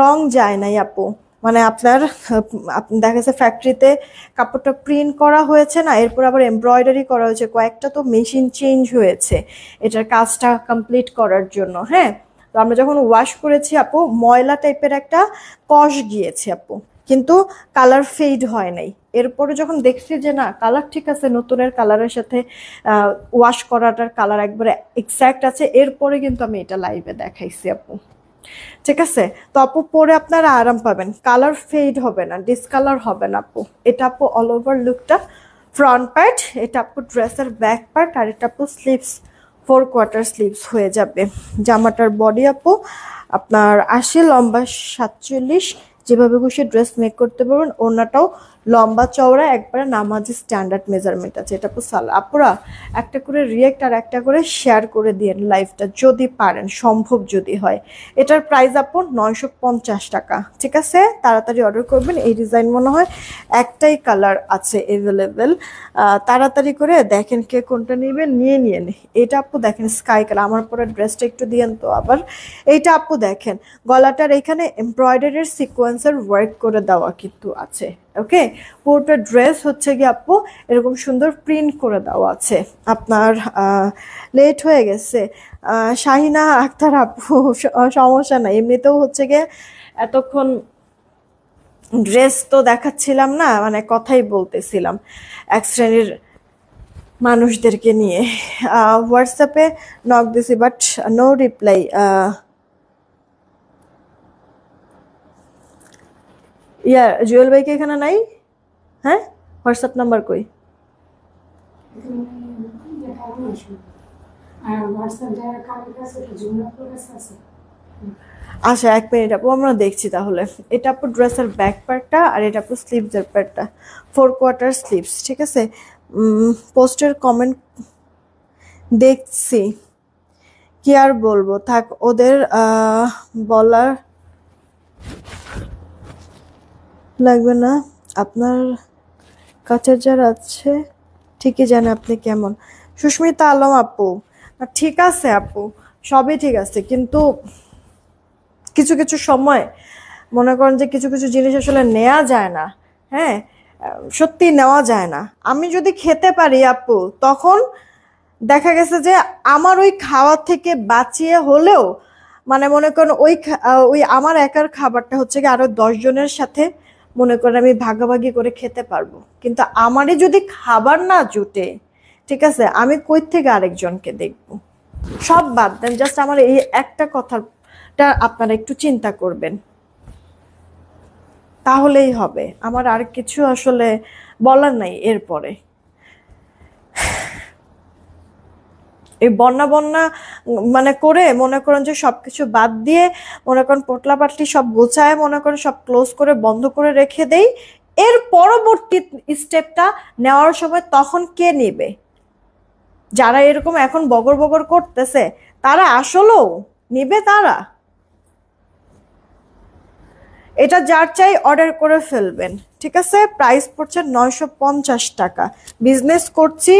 রং যায় নাই আপু মানে আপনার দেখা গেছে ফ্যাক্টরিতে কাপড়টা প্রিন্ট করা হয়েছে না এরপর আবার এমব্রয়ডারি করা হয়েছে কয়েকটা তো মেশিন চেঞ্জ হয়েছে এটার কাজটা কমপ্লিট করার জন্য হ্যাঁ তো আমরা যখন ওয়াশ করেছি আপু ময়লা টাইপের একটা কষ গিয়েছে আপু কিন্তু কালার ফেড হয় নাই এরপরে যখন দেখছি যে না কালার ঠিক আছে নতুনের কালারের সাথে ওয়াশ করাটার কালার একবারে এক্স্যাক্ট আছে এরপরে কিন্তু আমি এটা লাইভে দেখাইছি আপু ঠিক আছে তো আপু পরে আপনারা আরাম পাবেন কালার ফেড হবে না ডিসকালার হবে না আপু এটা আপু অল ওভার লুকটা ফ্রন্ট পার্ট এটা আপু ড্রেসের ব্যাক পার্ট আর এটা আপু স্লিভস ফোর কোয়ার্টার স্লিভস হয়ে যাবে জামাটার বডি আপু আপনার আশি লম্বা সাতচল্লিশ যেভাবে খুশি ড্রেস মেক করতে পারবেন ওনাটাও লম্বা চওড়া একবারে নামাজি স্ট্যান্ডার্ড মেজারমেন্ট আছে এটা আপু সাল আপুরা একটা করে রিয়েক্ট আর একটা করে শেয়ার করে দিয়েন লাইভটা যদি পারেন সম্ভব যদি হয় এটার প্রাইস আপু নয়শো পঞ্চাশ টাকা ঠিক আছে তাড়াতাড়ি অর্ডার করবেন এই ডিজাইন মনে হয় একটাই কালার আছে অ্যাভেলেবেল তাড়াতাড়ি করে দেখেন কে কোনটা নেবেন নিয়ে নিয়ে এটা আপু দেখেন স্কাই কালার আমার পরে ড্রেসটা একটু দিয়েন তো আবার এইটা আপু দেখেন গলাটার এখানে এমব্রয়ডারির সিকোয়েন্সের ওয়ার্ক করে দেওয়া কিন্তু আছে ওকে পুরোটা ড্রেস হচ্ছে গিয়ে আপু এরকম সুন্দর প্রিন্ট করে দেওয়া আছে আপনার লেট হয়ে গেছে শাহিনা আক্তার আপু সমস্যা নাই এমনিতেও হচ্ছে গিয়ে এতক্ষণ ড্রেস তো দেখাচ্ছিলাম না মানে কথাই বলতেছিলাম এক শ্রেণীর মানুষদেরকে নিয়ে হোয়াটসঅ্যাপে নক দিছি বাট নো রিপ্লাই ইয়া জুয়েল ভাই এখানে নাই হ্যাঁ হোয়াটসঅ্যাপ নাম্বার কই আচ্ছা এক মিনিট আপু আমরা দেখছি তাহলে এটা আপু ড্রেসের ব্যাক পার্টটা আর এটা আপু স্লিভসের প্যাডটা ফোর কোয়ার্টার স্লিভস ঠিক আছে পোস্টের কমেন্ট দেখছি কি আর বলবো থাক ওদের বলার লাগবে না আপনার কাছে যারা আছে ঠিকই জানে আপনি কেমন সুস্মিতা আলম আপু ঠিক আছে আপু সবই ঠিক আছে কিন্তু কিছু কিছু সময় মনে করেন যে কিছু কিছু জিনিস আসলে নেওয়া যায় না হ্যাঁ সত্যি নেওয়া যায় না আমি যদি খেতে পারি আপু তখন দেখা গেছে যে আমার ওই খাওয়ার থেকে বাঁচিয়ে হলেও মানে মনে করেন ওই ওই আমার একার খাবারটা হচ্ছে কি আরো দশজনের সাথে মনে করেন আমি ভাগাভাগি করে খেতে পারবো কিন্তু আমারই যদি খাবার না জুটে ঠিক আছে আমি কই থেকে আরেকজনকে দেখবো সব বাদ দেন জাস্ট আমার এই একটা কথাটা আপনারা একটু চিন্তা করবেন তাহলেই হবে আমার আর কিছু আসলে বলার নাই এরপরে এই বন্যা বন্যা মানে করে মনে করেন যে সব কিছু বাদ দিয়ে মনে করেন পোটলা পাটলি সব গোছায় মনে করেন সব ক্লোজ করে বন্ধ করে রেখে দেই এর পরবর্তী স্টেপটা নেওয়ার সময় তখন কে নেবে যারা এরকম এখন বগর বগর করতেছে তারা আসলেও নেবে তারা এটা যার চাই অর্ডার করে ফেলবেন ঠিক আছে প্রাইস পড়ছে নয়শো টাকা বিজনেস করছি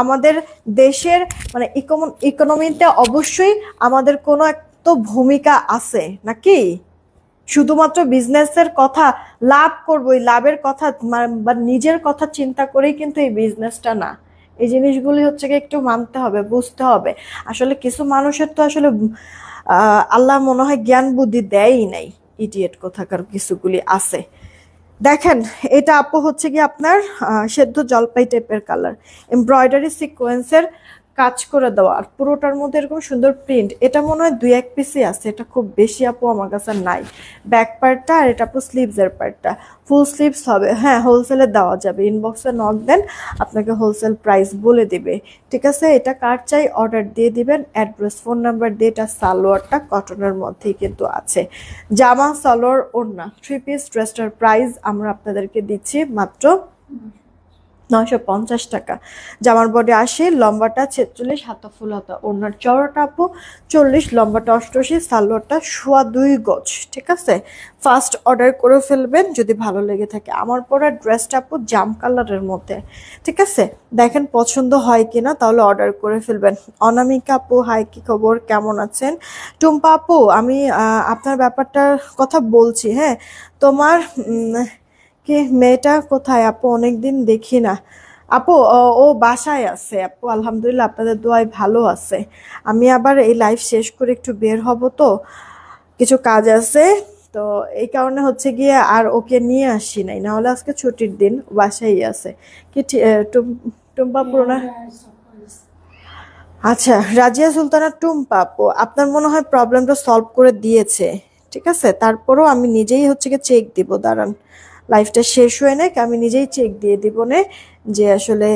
আমাদের দেশের মানে ইকোনমিতে অবশ্যই আমাদের কোনো এক তো ভূমিকা আছে নাকি শুধুমাত্র বিজনেসের কথা লাভ করবো ওই লাভের কথা মানে, বা নিজের কথা চিন্তা করেই কিন্তু এই বিজনেসটা না এই জিনিসগুলি হচ্ছে কি একটু মানতে হবে বুঝতে হবে আসলে কিছু মানুষের তো আসলে আল্লাহ মনে হয় জ্ঞান বুদ্ধি দেয়ই নাই ইডিয়েট কোথাকার কিছুগুলি আছে দেখেন এটা আপু হচ্ছে কি আপনার সেদ্ধ জলপাই টাইপের কালার এমব্রয়ডারি সিকোয়েন্সের কাজ করে দেওয়া আর পুরোটার মধ্যে এরকম সুন্দর প্রিন্ট এটা মনে হয় দুই এক পিসই আছে এটা খুব বেশি আপু আমার কাছে নাই ব্যাক পার্টটা আর এটা আপু স্লিভসের পার্টটা ফুল স্লিভস হবে হ্যাঁ হোলসেলে দেওয়া যাবে ইনবক্সে নক দেন আপনাকে হোলসেল প্রাইস বলে দেবে ঠিক আছে এটা কার চাই অর্ডার দিয়ে দিবেন অ্যাড্রেস ফোন নাম্বার দিয়ে এটা সালোয়ারটা কটনের মধ্যেই কিন্তু আছে জামা সালোয়ার ওড়না থ্রি পিস ড্রেসটার প্রাইস আমরা আপনাদেরকে দিচ্ছি মাত্র নয়শো পঞ্চাশ টাকা জামার বডি আসে লম্বাটা ছেচল্লিশ হাত ফুল হাতা ওনার চওড়াটা আপু চল্লিশ লম্বাটা অষ্টআশি সালোয়ারটা সোয়া দুই গজ ঠিক আছে ফার্স্ট অর্ডার করে ফেলবেন যদি ভালো লেগে থাকে আমার পরা ড্রেসটা আপু জাম কালারের মধ্যে ঠিক আছে দেখেন পছন্দ হয় কি না তাহলে অর্ডার করে ফেলবেন অনামিকা আপু হাই কি খবর কেমন আছেন টুম্পা আপু আমি আপনার ব্যাপারটার কথা বলছি হ্যাঁ তোমার কে মেয়েটা কোথায় আপু অনেকদিন দেখি না আপু ও বাসায় আছে আপু আলহামদুলিল্লাহ আপনাদের দোয়ায় ভালো আছে আমি আবার এই লাইফ শেষ করে একটু বের হব তো কিছু কাজ আছে তো এই কারণে হচ্ছে গিয়ে আর ওকে নিয়ে আসি নাই নাহলে আজকে ছুটির দিন বাসাই আছে কি টুম্পা পুরোনা আচ্ছা রাজিয়া সুলতানা টুম্পা আপু আপনার মনে হয় প্রবলেমটা সলভ করে দিয়েছে ঠিক আছে তারপরেও আমি নিজেই হচ্ছে গিয়ে চেক দিব দাঁড়ান লাইফটা শেষ হয়ে নেক আমি নিজেই চেক দিয়ে দিব নে যে আসলে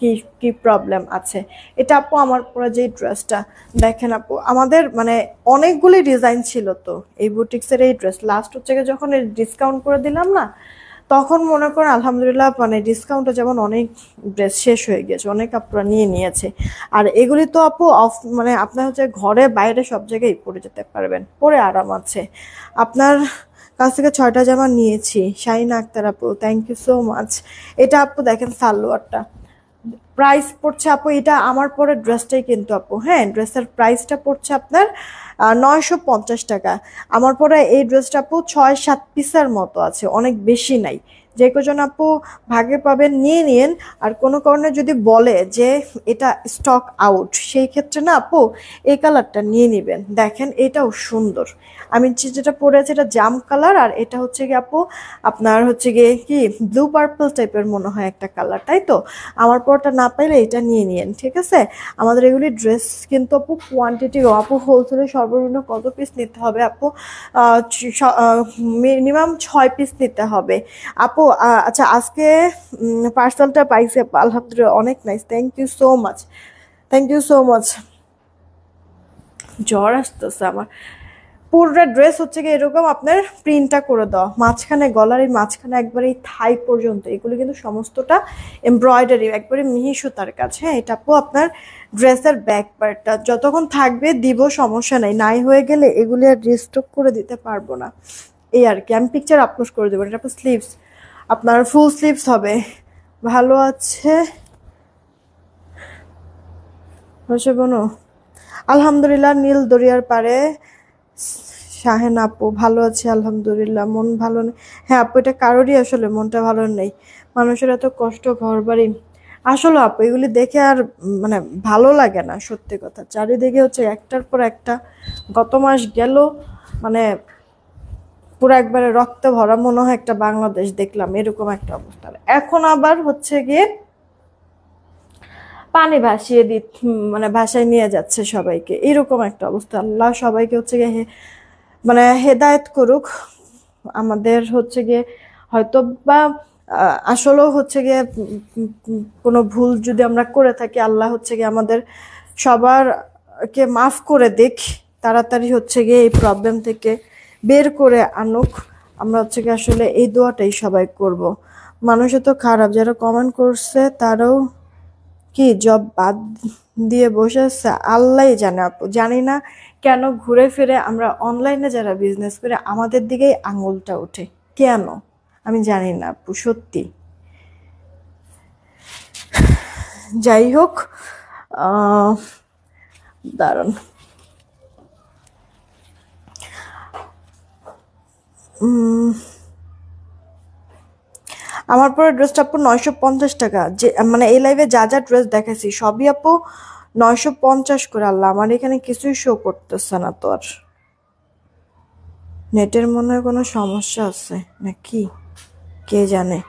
কি কি প্রবলেম আছে এটা আপু আমার পরা যে ড্রেসটা দেখেন আপু আমাদের মানে অনেকগুলি ডিজাইন ছিল তো এই বুটিক্সের এই ড্রেস লাস্ট হচ্ছে যখন ডিসকাউন্ট করে দিলাম না তখন মনে করেন আলহামদুলিল্লাহ মানে ডিসকাউন্টটা যেমন অনেক ড্রেস শেষ হয়ে গেছে অনেক আপনারা নিয়ে নিয়েছে আর এগুলি তো আপু অফ মানে আপনার হচ্ছে ঘরে বাইরে সব জায়গায় পরে যেতে পারবেন পরে আরাম আছে আপনার কাছ থেকে ছয়টা জামা নিয়েছি শাহিনা আক্তার আপু থ্যাংক ইউ সো মাচ এটা আপু দেখেন সালোয়ারটা প্রাইস পড়ছে আপু এটা আমার পরে ড্রেসটাই কিন্তু আপু হ্যাঁ ড্রেসের প্রাইসটা পড়ছে আপনার নয়শো পঞ্চাশ টাকা আমার পরে এই ড্রেসটা আপু ছয় সাত পিসের মতো আছে অনেক বেশি নাই যে কজন আপু ভাগে পাবেন নিয়ে নিন আর কোনো কারণে যদি বলে যে এটা স্টক আউট সেই ক্ষেত্রে না আপু এই কালারটা নিয়ে নেবেন দেখেন এটাও সুন্দর আমি যেটা পরে আছি এটা জাম কালার আর এটা হচ্ছে গিয়ে আপু আপনার হচ্ছে গিয়ে কি ব্লু পার্পল টাইপের মনে হয় একটা কালার তাই তো আমার পরটা না পাইলে এটা নিয়ে নিন ঠিক আছে আমাদের এগুলি ড্রেস কিন্তু আপু কোয়ান্টিটি আপু হোলসেলে সর্বনিম্ন কত পিস নিতে হবে আপু মিনিমাম ছয় পিস নিতে হবে আপু আচ্ছা আজকে পার্সেলটা পাইছে আলহামদুলিল্লাহ অনেক nice thank you so much thank you so much জ্বর আসতেছে আমার পুরোটা ড্রেস হচ্ছে গিয়ে এরকম আপনার প্রিন্টটা করে দেওয়া মাঝখানে গলার এই মাঝখানে একবার এই থাই পর্যন্ত এগুলো কিন্তু সমস্তটা এমব্রয়ডারি একবারে মিহি সুতার কাজ হ্যাঁ এটা আপনার ড্রেসের ব্যাক পার্টটা যতক্ষণ থাকবে দিব সমস্যা নাই নাই হয়ে গেলে এগুলি আর রিস্টক করে দিতে পারবো না এই আর কি আমি পিকচার আপলোড করে দেবো এটা স্লিভস আপনার ফুল স্লিভস হবে ভালো আছে বোনো আলহামদুলিল্লাহ নীল দরিয়ার পারে শাহেন আপু ভালো আছে আলহামদুলিল্লাহ মন ভালো নেই হ্যাঁ আপু এটা কারোরই আসলে মনটা ভালো নেই মানুষের এত কষ্ট ঘর বাড়ি আসলে আপু এগুলি দেখে আর মানে ভালো লাগে না সত্যি কথা চারিদিকে হচ্ছে একটার পর একটা গত মাস গেল মানে পুরো একবারে রক্তে ভরা মনে হয় একটা বাংলাদেশ দেখলাম এরকম একটা অবস্থা এখন আবার হচ্ছে গিয়ে পানি ভাসিয়ে দি মানে ভাষায় নিয়ে যাচ্ছে সবাইকে এরকম একটা অবস্থা আল্লাহ সবাইকে হচ্ছে গিয়ে মানে হেদায়ত করুক আমাদের হচ্ছে গিয়ে হয়তো বা আসলেও হচ্ছে গিয়ে কোনো ভুল যদি আমরা করে থাকি আল্লাহ হচ্ছে গিয়ে আমাদের সবারকে মাফ করে দেখ তাড়াতাড়ি হচ্ছে গিয়ে এই প্রবলেম থেকে বের করে আনুক আমরা হচ্ছে গিয়ে আসলে এই দোয়াটাই সবাই করব মানুষে তো খারাপ যারা কমেন্ট করছে তারাও কি জব বাদ দিয়ে বসে আছে আল্লাহ জানে আপু জানি না কেন ঘুরে ফিরে আমরা অনলাইনে যারা বিজনেস করে আমাদের দিকেই আঙুলটা ওঠে কেন আমি জানি না আপু সত্যি যাই হোক দারুণ আমার পরে ড্রেসটা আপু নয়শো পঞ্চাশ টাকা যে মানে এই লাইভে যা যা ড্রেস দেখাইছি সবই আপু নয়শো পঞ্চাশ করে আল্লাহ আমার এখানে কিছুই শো করতেছে না তো আর নেটের মনে হয় কোনো সমস্যা আছে নাকি কে জানে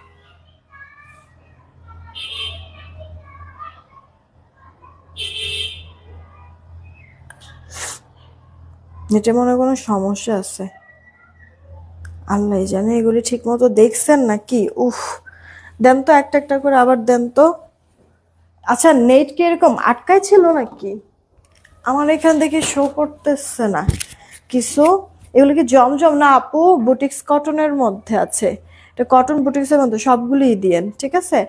নেটের মনে হয় কোনো সমস্যা আছে আল্লাহ জানে এগুলি ঠিক মতো দেখছেন নাকি উফ দেন তো একটা একটা করে আবার দেন তো আচ্ছা নেট কি এরকম আটকায় ছিল নাকি আমার এখান থেকে শো করতেছে না কিছু এগুলো কি জমজম না আপু বুটিক্স কটনের মধ্যে আছে এটা কটন বুটিক্সের মধ্যে সবগুলোই দিয়েন ঠিক আছে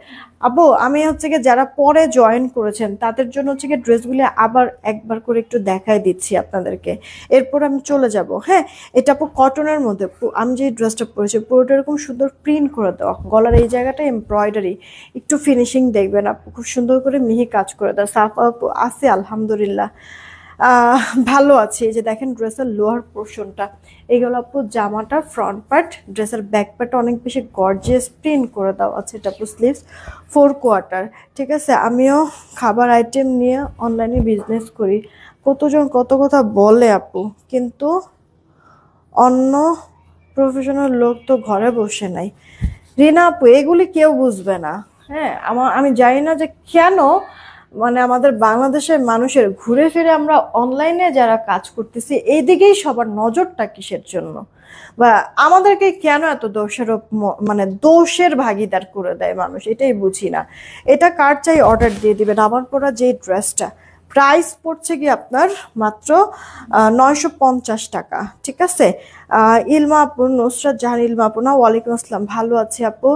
আবু আমি হচ্ছে গিয়ে যারা পরে জয়েন করেছেন তাদের জন্য হচ্ছে গিয়ে ড্রেসগুলি আবার একবার করে একটু দেখাই দিচ্ছি আপনাদেরকে এরপর আমি চলে যাব হ্যাঁ এটা আপু কটনের মধ্যে আমি যে ড্রেসটা পরেছি পুরোটা এরকম সুন্দর প্রিন্ট করে দেওয়া গলার এই জায়গাটা এমব্রয়ডারি একটু ফিনিশিং দেখবেন আপু খুব সুন্দর করে মিহি কাজ করে দেওয়া সাফা আছে আলহামদুলিল্লাহ ভালো আছে এই যে দেখেন ড্রেসের লোয়ার পোর্শনটা এগুলো আপু জামাটার ফ্রন্ট পার্ট ড্রেসের ব্যাক পার্ট অনেক বেশি গর্জিয়াস প্রিন্ট করে দেওয়া আছে এটা আপু স্লিভস ফোর কোয়ার্টার ঠিক আছে আমিও খাবার আইটেম নিয়ে অনলাইনে বিজনেস করি কতজন কত কথা বলে আপু কিন্তু অন্য প্রফেশনাল লোক তো ঘরে বসে নাই রিনা আপু এগুলি কেউ বুঝবে না হ্যাঁ আমার আমি জানি না যে কেন মানে আমাদের বাংলাদেশের মানুষের ঘুরে ফিরে আমরা অনলাইনে যারা কাজ করতেছি এই দিকেই সবার নজরটা কিসের জন্য বা আমাদেরকে কেন এত দোষারোপ মানে দোষের ভাগিদার করে দেয় মানুষ এটাই বুঝি না এটা কার চাই অর্ডার দিয়ে দিবেন আমার পরা যে ড্রেসটা প্রাইস পড়ছে কি আপনার মাত্র নয়শো পঞ্চাশ টাকা ঠিক আছে ইলমা আপু নুসরাত জাহান ইলমা আপু না ওয়ালাইকুম আসসালাম ভালো আছে আপু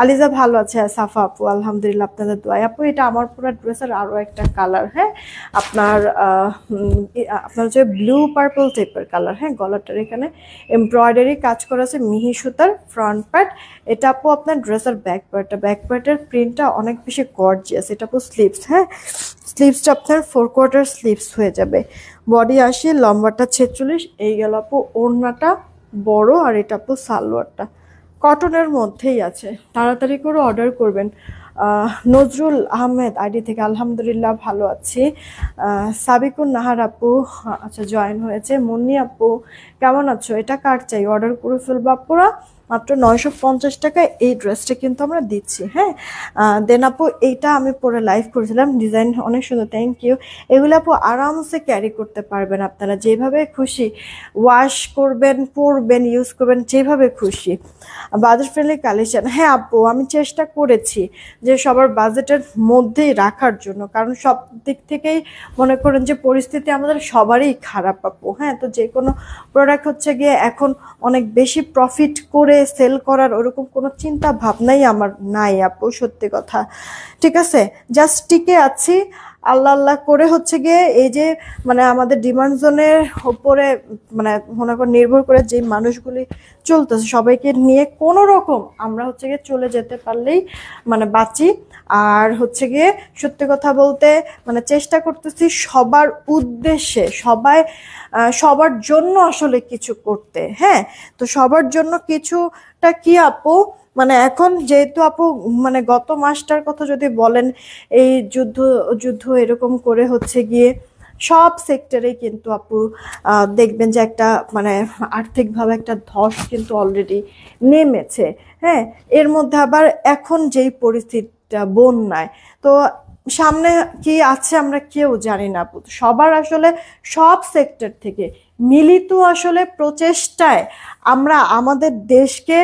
আলিজা ভালো আছে হ্যাঁ, সাফা আপু আলহামদুলিল্লাহ আপনাদের দোয়াই আপু এটা আমার পুরো ড্রেসের আরও একটা কালার হ্যাঁ আপনার আপনার যে ব্লু পার্পল টাইপের কালার হ্যাঁ গলাটার এখানে এমব্রয়ডারি কাজ করা আছে মিহি সুতার ফ্রন্ট প্যাট এটা আপু আপনার ড্রেসের ব্যাক প্যাটটা ব্যাক প্যাটের প্রিন্টটা অনেক বেশি গর্জিয়াস এটা আপু স্লিপস হ্যাঁ স্লিভসটা আপনার ফোর কোয়ার্টার স্লিভস হয়ে যাবে বডি আসে লম্বাটা ছেচল্লিশ এই গেল আপু ওড়নাটা বড় আর এটা আপু সালোয়ারটা কটনের মধ্যেই আছে তাড়াতাড়ি করে অর্ডার করবেন নজরুল আহমেদ আইডি থেকে আলহামদুলিল্লাহ ভালো আছি সাবিকুন নাহার আপু আচ্ছা জয়েন হয়েছে মুন্নি আপু কেমন আছো এটা কার চাই অর্ডার করে ফেলবো আপুরা মাত্র নয়শো পঞ্চাশ টাকায় এই ড্রেসটা কিন্তু আমরা দিচ্ছি হ্যাঁ দেন আপু এইটা আমি পরে লাইভ করেছিলাম ডিজাইন অনেক সুন্দর থ্যাংক ইউ এগুলো আপু আরামসে ক্যারি করতে পারবেন আপনারা যেভাবে খুশি ওয়াশ করবেন পরবেন ইউজ করবেন যেভাবে খুশি বাজেট ফ্রেন্ডলি কালেকশান হ্যাঁ আপু আমি চেষ্টা করেছি যে সবার বাজেটের মধ্যেই রাখার জন্য কারণ সব দিক থেকেই মনে করেন যে পরিস্থিতি আমাদের সবারই খারাপ আপু হ্যাঁ তো যে কোনো প্রোডাক্ট হচ্ছে গিয়ে এখন অনেক বেশি প্রফিট করে বাজারে সেল করার ওরকম কোনো চিন্তা ভাবনাই আমার নাই আপু সত্যি কথা ঠিক আছে জাস্ট টিকে আছি আল্লাহ আল্লাহ করে হচ্ছে গিয়ে এই যে মানে আমাদের ডিমান্ড জোনের ওপরে মানে মনে কর নির্ভর করে যে মানুষগুলি চলতেছে সবাইকে নিয়ে কোনো রকম আমরা হচ্ছে গিয়ে চলে যেতে পারলেই মানে বাঁচি আর হচ্ছে গিয়ে সত্যি কথা বলতে মানে চেষ্টা করতেছি সবার উদ্দেশ্যে সবাই সবার জন্য আসলে কিছু করতে হ্যাঁ তো সবার জন্য কিছুটা কি আপু মানে এখন যেহেতু আপু মানে গত মাসটার কথা যদি বলেন এই যুদ্ধ যুদ্ধ এরকম করে হচ্ছে গিয়ে সব সেক্টরে কিন্তু আপু দেখবেন যে একটা মানে আর্থিকভাবে একটা ধস কিন্তু অলরেডি নেমেছে হ্যাঁ এর মধ্যে আবার এখন যেই পরিস্থিতিটা বন্যায় তো সামনে কি আছে আমরা কেউ জানি না সবার আসলে সব সেক্টর থেকে মিলিত আসলে প্রচেষ্টায় আমরা আমাদের দেশকে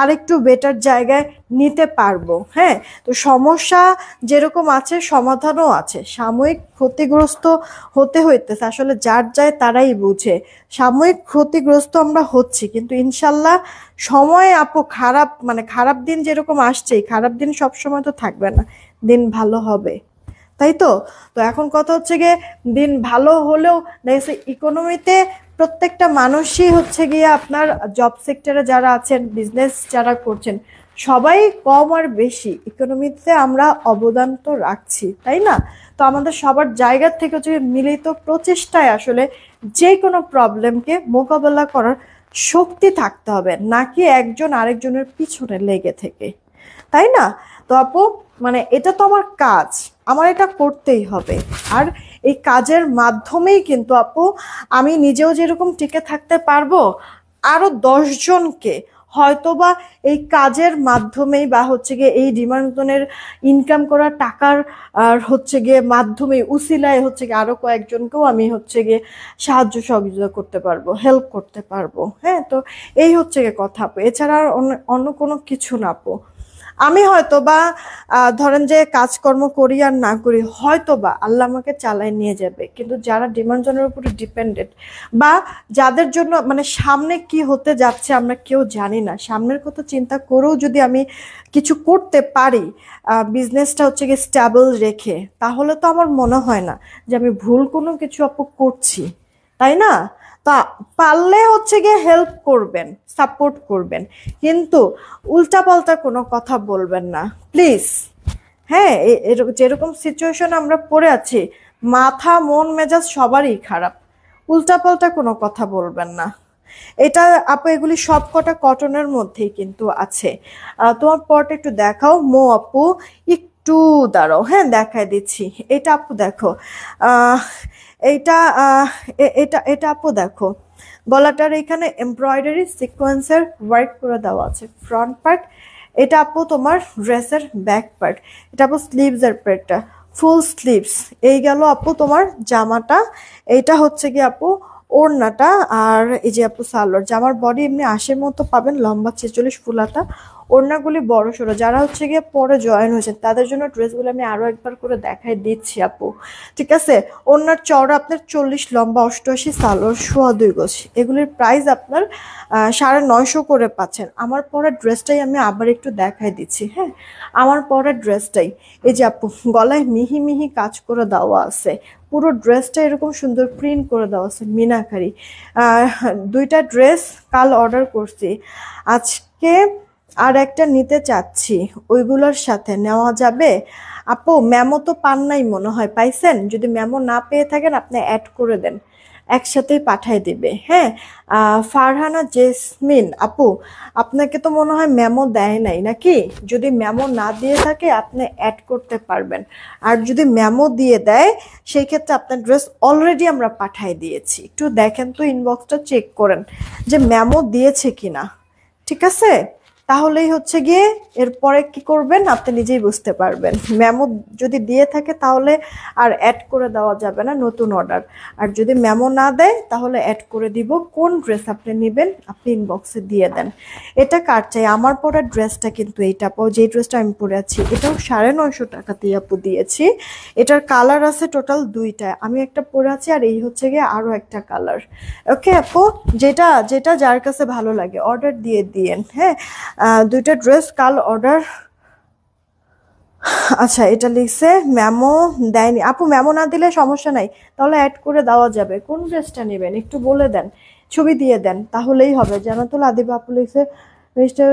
আরেকটু বেটার জায়গায় নিতে পারবো হ্যাঁ তো সমস্যা যেরকম আছে সমাধানও আছে সাময়িক ক্ষতিগ্রস্ত হতে হইতেছে আসলে যার যায় তারাই বুঝে সাময়িক ক্ষতিগ্রস্ত আমরা হচ্ছি কিন্তু ইনশাল্লাহ সময় আপু খারাপ মানে খারাপ দিন যেরকম আসছেই খারাপ দিন সবসময় তো থাকবে না দিন ভালো হবে তাই তো তো এখন কথা হচ্ছে গিয়ে দিন ভালো হলেও দেখছে ইকোনমিতে প্রত্যেকটা মানুষই হচ্ছে গিয়ে আপনার জব সেক্টরে যারা আছেন বিজনেস যারা করছেন সবাই কম আর বেশি ইকোনমিতে আমরা অবদান তো রাখছি তাই না তো আমাদের সবার জায়গার থেকে হচ্ছে মিলিত প্রচেষ্টায় আসলে যে কোনো প্রবলেমকে মোকাবেলা করার শক্তি থাকতে হবে নাকি একজন আরেকজনের পিছনে লেগে থেকে তাই না তো আপু মানে এটা তো আমার কাজ আমার এটা করতেই হবে আর এই কাজের মাধ্যমেই কিন্তু আপু আমি নিজেও যেরকম টিকে থাকতে পারবো আরও দশজনকে হয়তোবা এই কাজের মাধ্যমেই বা হচ্ছে গিয়ে এই ডিমান্ডনের ইনকাম করা টাকার আর হচ্ছে গিয়ে মাধ্যমে উসিলায় হচ্ছে গিয়ে আরও কয়েকজনকেও আমি হচ্ছে গিয়ে সাহায্য সহযোগিতা করতে পারবো হেল্প করতে পারবো হ্যাঁ তো এই হচ্ছে গিয়ে কথা আপু এছাড়া আর অন্য কোনো কিছু না আপু আমি হয়তো বা ধরেন যে কাজকর্ম করি আর না করি হয়তো বা আল্লাহ আমাকে চালায় নিয়ে যাবে কিন্তু যারা ডিমান্ড জনের উপরে ডিপেন্ডেন্ট বা যাদের জন্য মানে সামনে কি হতে যাচ্ছে আমরা কেউ জানি না সামনের কথা চিন্তা করেও যদি আমি কিছু করতে পারি বিজনেসটা হচ্ছে গিয়ে স্ট্যাবল রেখে তাহলে তো আমার মনে হয় না যে আমি ভুল কোনো কিছু অপ করছি তাই না তা পারলে হচ্ছে গিয়ে হেল্প করবেন সাপোর্ট করবেন কিন্তু উল্টাপাল্টা কোনো কথা বলবেন না প্লিজ হ্যাঁ যেরকম সিচুয়েশন আমরা পড়ে আছি মাথা মন মেজাজ সবারই খারাপ উল্টাপাল্টা কোনো কথা বলবেন না এটা আপু এগুলি সব কটা কটনের মধ্যেই কিন্তু আছে তোমার পট একটু দেখাও মো আপু একটু দাঁড়াও হ্যাঁ দেখায় দিচ্ছি এটা আপু দেখো এইটা এটা এটা আপু দেখো গলাটার এখানে এমব্রয়ডারি সিকোয়েন্সের ওয়ার্ক করে দেওয়া আছে ফ্রন্ট পার্ট এটা আপু তোমার ড্রেসের ব্যাক পার্ট এটা আপু স্লিভসের পেটটা ফুল স্লিভস এই গেল আপু তোমার জামাটা এইটা হচ্ছে কি আপু ওড়নাটা আর এই যে আপু সালোয়ার জামার বডি এমনি আশের মতো পাবেন লম্বা ছেচল্লিশ ফুলাটা ওড়নাগুলি বড় সড়ো যারা হচ্ছে গিয়ে পরে জয়েন হয়েছেন তাদের জন্য ড্রেসগুলো আমি আরও একবার করে দেখাই দিচ্ছি আপু ঠিক আছে ওড়নার চওড়া আপনার চল্লিশ লম্বা অষ্টআশি সালোর সোয়া দুই গোছ এগুলির প্রাইস আপনার সাড়ে নয়শো করে পাচ্ছেন আমার পরের ড্রেসটাই আমি আবার একটু দেখাই দিচ্ছি হ্যাঁ আমার পরের ড্রেসটাই এই যে আপু গলায় মিহি মিহি কাজ করে দেওয়া আছে পুরো ড্রেসটা এরকম সুন্দর প্রিন্ট করে দেওয়া আছে মিনাকারি দুইটা ড্রেস কাল অর্ডার করছি আজকে আর একটা নিতে চাচ্ছি ওইগুলোর সাথে নেওয়া যাবে আপু ম্যামো তো পান নাই মনে হয় পাইছেন যদি ম্যামো না পেয়ে থাকেন আপনি অ্যাড করে দেন একসাথেই পাঠায় দিবে হ্যাঁ ফারহানা জেসমিন আপু আপনাকে তো মনে হয় ম্যামো দেয় নাই নাকি যদি ম্যামো না দিয়ে থাকে আপনি অ্যাড করতে পারবেন আর যদি ম্যামো দিয়ে দেয় সেই ক্ষেত্রে আপনার ড্রেস অলরেডি আমরা পাঠায় দিয়েছি একটু দেখেন তো ইনবক্সটা চেক করেন যে ম্যামো দিয়েছে কি না ঠিক আছে তাহলেই হচ্ছে গিয়ে এরপরে কি করবেন আপনি নিজেই বুঝতে পারবেন মেমো যদি দিয়ে থাকে তাহলে আর অ্যাড করে দেওয়া যাবে না নতুন অর্ডার আর যদি মেমো না দেয় তাহলে অ্যাড করে দিব কোন ড্রেস আপনি নেবেন আপনি ইনবক্সে দিয়ে দেন এটা কার চাই আমার পরা ড্রেসটা কিন্তু এইটা পাও যেই ড্রেসটা আমি পরে আছি এটাও সাড়ে নয়শো দিয়ে আপু দিয়েছি এটার কালার আছে টোটাল দুইটা আমি একটা পরে আছি আর এই হচ্ছে গিয়ে আরও একটা কালার ওকে আপু যেটা যেটা যার কাছে ভালো লাগে অর্ডার দিয়ে দিয়েন হ্যাঁ দুইটা ড্রেস কাল অর্ডার আচ্ছা এটা লিখছে ম্যামো দেয়নি আপু ম্যামো না দিলে সমস্যা নাই তাহলে অ্যাড করে দেওয়া যাবে কোন ড্রেসটা নেবেন একটু বলে দেন ছবি দিয়ে দেন তাহলেই হবে তো লাদিব আপু লিখছে মিস্টার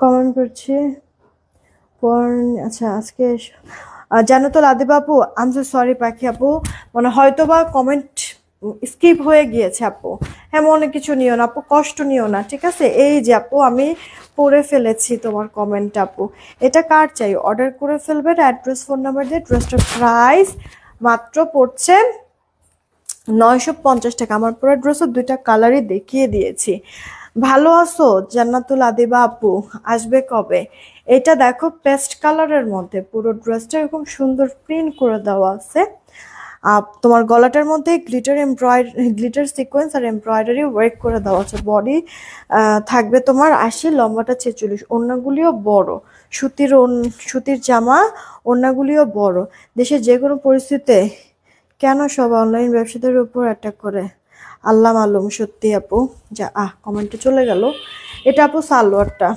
কমেন্ট করছি আচ্ছা আজকে তো লাদিব আপু আমি সরি পাখি আপু মানে হয়তো বা কমেন্ট স্কিপ হয়ে গিয়েছে আপু হ্যাঁ মনে কিছু নিও না আপু কষ্ট নিও না ঠিক আছে এই যে আপু আমি পড়ে ফেলেছি তোমার কমেন্ট আপু এটা কার চাই অর্ডার করে ফেলবেন অ্যাড্রেস ফোন নাম্বার দিয়ে ড্রেসটার প্রাইস মাত্র পড়ছে নয়শো পঞ্চাশ টাকা আমার পুরো ড্রেসের দুইটা কালারই দেখিয়ে দিয়েছি ভালো আছো জান্নাতুল আদিবা আপু আসবে কবে এটা দেখো পেস্ট কালারের মধ্যে পুরো ড্রেসটা এরকম সুন্দর প্রিন্ট করে দেওয়া আছে তোমার গলাটার মধ্যে গ্লিটার এমব্রয়ডারি গ্লিটার সিকোয়েন্স আর এমব্রয়ডারি ওয়ার্ক করে দেওয়া আছে বডি থাকবে তোমার আশি লম্বাটা ছেচল্লিশ অন্যগুলিও বড় সুতির সুতির জামা অন্যগুলিও বড় দেশের যে কোনো পরিস্থিতিতে কেন সব অনলাইন ব্যবসাদের উপর অ্যাটাক করে আল্লাহ আলম সত্যি আপু যা আহ কমেন্টে চলে গেল এটা আপু সালোয়ারটা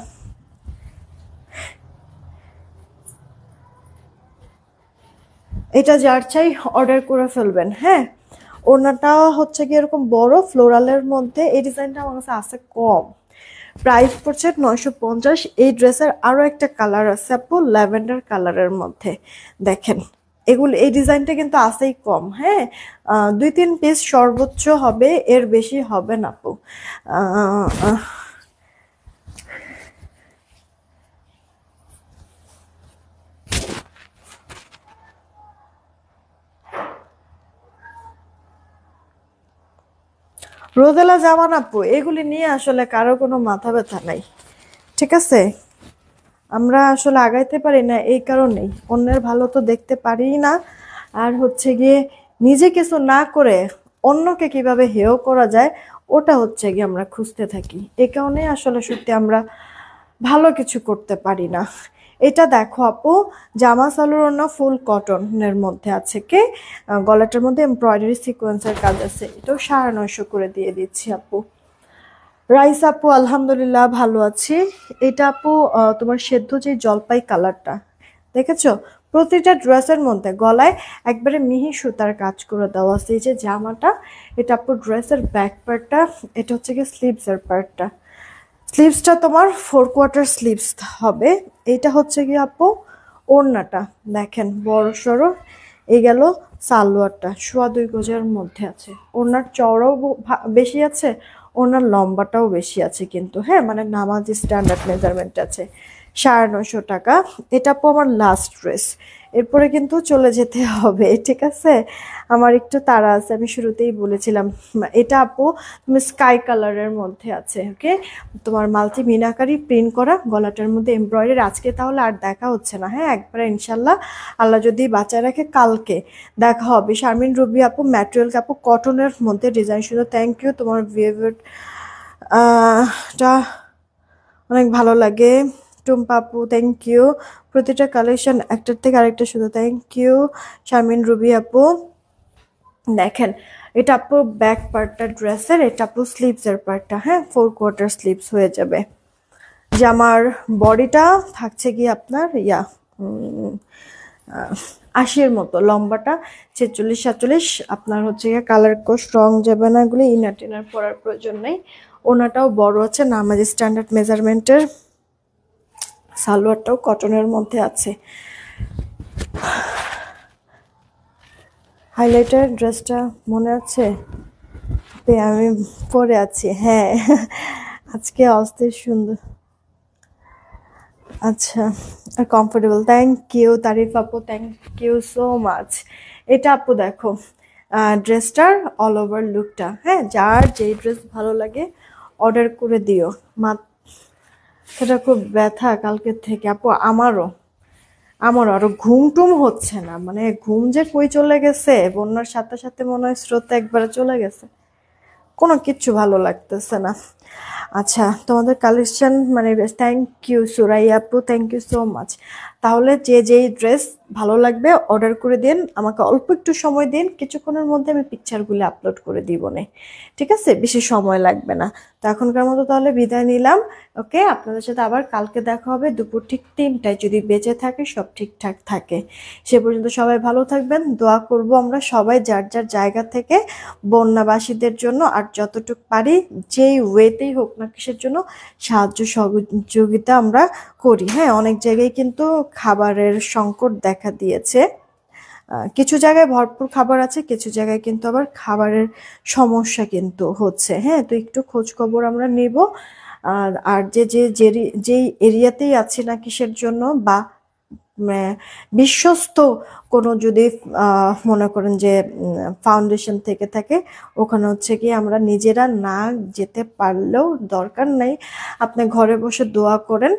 এটা যার চাই অর্ডার করে ফেলবেন হ্যাঁ ওনাটা হচ্ছে কি এরকম বড় ফ্লোরালের মধ্যে এই ডিজাইনটা আমার কাছে আছে কম প্রাইস পড়ছে নয়শো পঞ্চাশ এই ড্রেসের আরও একটা কালার আছে আপু ল্যাভেন্ডার কালারের মধ্যে দেখেন এগুলো এই ডিজাইনটা কিন্তু আসেই কম হ্যাঁ দুই তিন পিস সর্বোচ্চ হবে এর বেশি হবে না আপু রোদেলা জামান আপু এগুলি নিয়ে আসলে কারো কোনো মাথা ব্যথা নাই ঠিক আছে আমরা আসলে আগাইতে পারি না এই কারণেই অন্যের ভালো তো দেখতে পারি না আর হচ্ছে গিয়ে নিজে কিছু না করে অন্যকে কিভাবে হেয় করা যায় ওটা হচ্ছে গিয়ে আমরা খুঁজতে থাকি এ কারণে আসলে সত্যি আমরা ভালো কিছু করতে পারি না এটা দেখো আপু জামা সালোর অন্য ফুল কটনের মধ্যে আছে কে গলাটার মধ্যে এমব্রয়ডারি সিকোয়েন্সের কাজ আছে এটাও সাড়ে নয়শো করে দিয়ে দিচ্ছি আপু রাইস আপু আলহামদুলিল্লাহ ভালো আছি এটা আপু তোমার সেদ্ধ যে জলপাই কালারটা দেখেছো প্রতিটা ড্রেসের মধ্যে গলায় একবারে মিহি সুতার কাজ করে দেওয়া আছে এই যে জামাটা এটা আপু ড্রেসের ব্যাক পার্টটা এটা হচ্ছে কি স্লিভসের পার্টটা স্লিভসটা তোমার ফোর কোয়ার্টার স্লিভস হবে এইটা হচ্ছে কি আপু ওড়নাটা দেখেন বড় সড়ো এই গেল সালোয়ারটা সোয়া দুই গজার মধ্যে আছে ওনার চওড়াও বেশি আছে ওনার লম্বাটাও বেশি আছে কিন্তু হ্যাঁ মানে নামাজ স্ট্যান্ডার্ড মেজারমেন্ট আছে সাড়ে নশো টাকা এটা আপু আমার লাস্ট ড্রেস এরপরে কিন্তু চলে যেতে হবে ঠিক আছে আমার একটু তাড়া আছে আমি শুরুতেই বলেছিলাম এটা আপু তুমি স্কাই কালারের মধ্যে আছে ওকে তোমার মালতি মিনাকারি প্রিন্ট করা গলাটার মধ্যে এমব্রয়ডারি আজকে তাহলে আর দেখা হচ্ছে না হ্যাঁ একবারে ইনশাল্লাহ আল্লাহ যদি বাঁচায় রাখে কালকে দেখা হবে শারমিন রুবি আপু ম্যাটেরিয়াল আপু কটনের মধ্যে ডিজাইন শুধু থ্যাংক ইউ তোমার ভিউটা অনেক ভালো লাগে পাপু থ্যাংক ইউ প্রতিটা কালেকশন একটার থেকে আরেকটা শুধু থ্যাংক ইউ শারমিন রুবি আপু দেখেন এটা আপু ব্যাক পার্টটা ড্রেসের এটা আপু স্লিভসের পার্টটা হ্যাঁ ফোর কোয়ার্টার স্লিভস হয়ে যাবে যে আমার বডিটা থাকছে কি আপনার ইয়া আশির মতো লম্বাটা ছেচল্লিশ সাতচল্লিশ আপনার হচ্ছে গিয়ে কালার কো স্ট্রং যাবে না এগুলি ইনার টিনার পরার প্রয়োজন নেই ওনাটাও বড় আছে আমাদের স্ট্যান্ডার্ড মেজারমেন্টের সালোয়ারটাও কটনের মধ্যে আছে হাইলাইটার ড্রেসটা মনে আছে আমি পরে আছি হ্যাঁ আজকে অস্তে সুন্দর আচ্ছা আর কমফোর্টেবল থ্যাংক ইউ তারিফ আপু থ্যাংক ইউ সো মাচ এটা আপু দেখো ড্রেসটার অল ওভার লুকটা হ্যাঁ যার যেই ড্রেস ভালো লাগে অর্ডার করে দিও মাত্র সেটা খুব ব্যথা কালকের থেকে আপু আমারও আমারও আরো ঘুম টুম হচ্ছে না মানে ঘুম যে কই চলে গেছে বন্যার সাথে সাথে মনে হয় স্রোত একবার চলে গেছে কোনো কিচ্ছু ভালো লাগতেছে না আচ্ছা তোমাদের কালেকশন মানে থ্যাংক ইউ সুরাই আপু থ্যাংক ইউ সো মাচ তাহলে যে যেই ড্রেস ভালো লাগবে অর্ডার করে দিন আমাকে অল্প একটু সময় দিন কিছুক্ষণের মধ্যে আমি পিকচারগুলি আপলোড করে দিব নে ঠিক আছে বেশি সময় লাগবে না তো এখনকার মতো তাহলে বিদায় নিলাম ওকে আপনাদের সাথে আবার কালকে দেখা হবে দুপুর ঠিক তিনটায় যদি বেঁচে থাকে সব ঠিকঠাক থাকে সে পর্যন্ত সবাই ভালো থাকবেন দোয়া করব আমরা সবাই যার যার জায়গা থেকে বন্যাবাসীদের জন্য আর যতটুকু পারি যেই ওয়েতেই হোক না কিসের জন্য সাহায্য সহযোগিতা আমরা করি হ্যাঁ অনেক জায়গায় কিন্তু খাবারের সংকট দেখা দিয়েছে কিছু জায়গায় ভরপুর খাবার আছে কিছু জায়গায় কিন্তু আবার খাবারের সমস্যা কিন্তু হচ্ছে হ্যাঁ তো একটু খোঁজ খবর আমরা নেব আর যে যে যেই এরিয়াতেই আছে না কিসের জন্য বা মানে বিশ্বস্ত কোনো যদি মনে করেন যে ফাউন্ডেশন থেকে থাকে ওখানে হচ্ছে কি আমরা নিজেরা না যেতে পারলেও দরকার নাই আপনি ঘরে বসে দোয়া করেন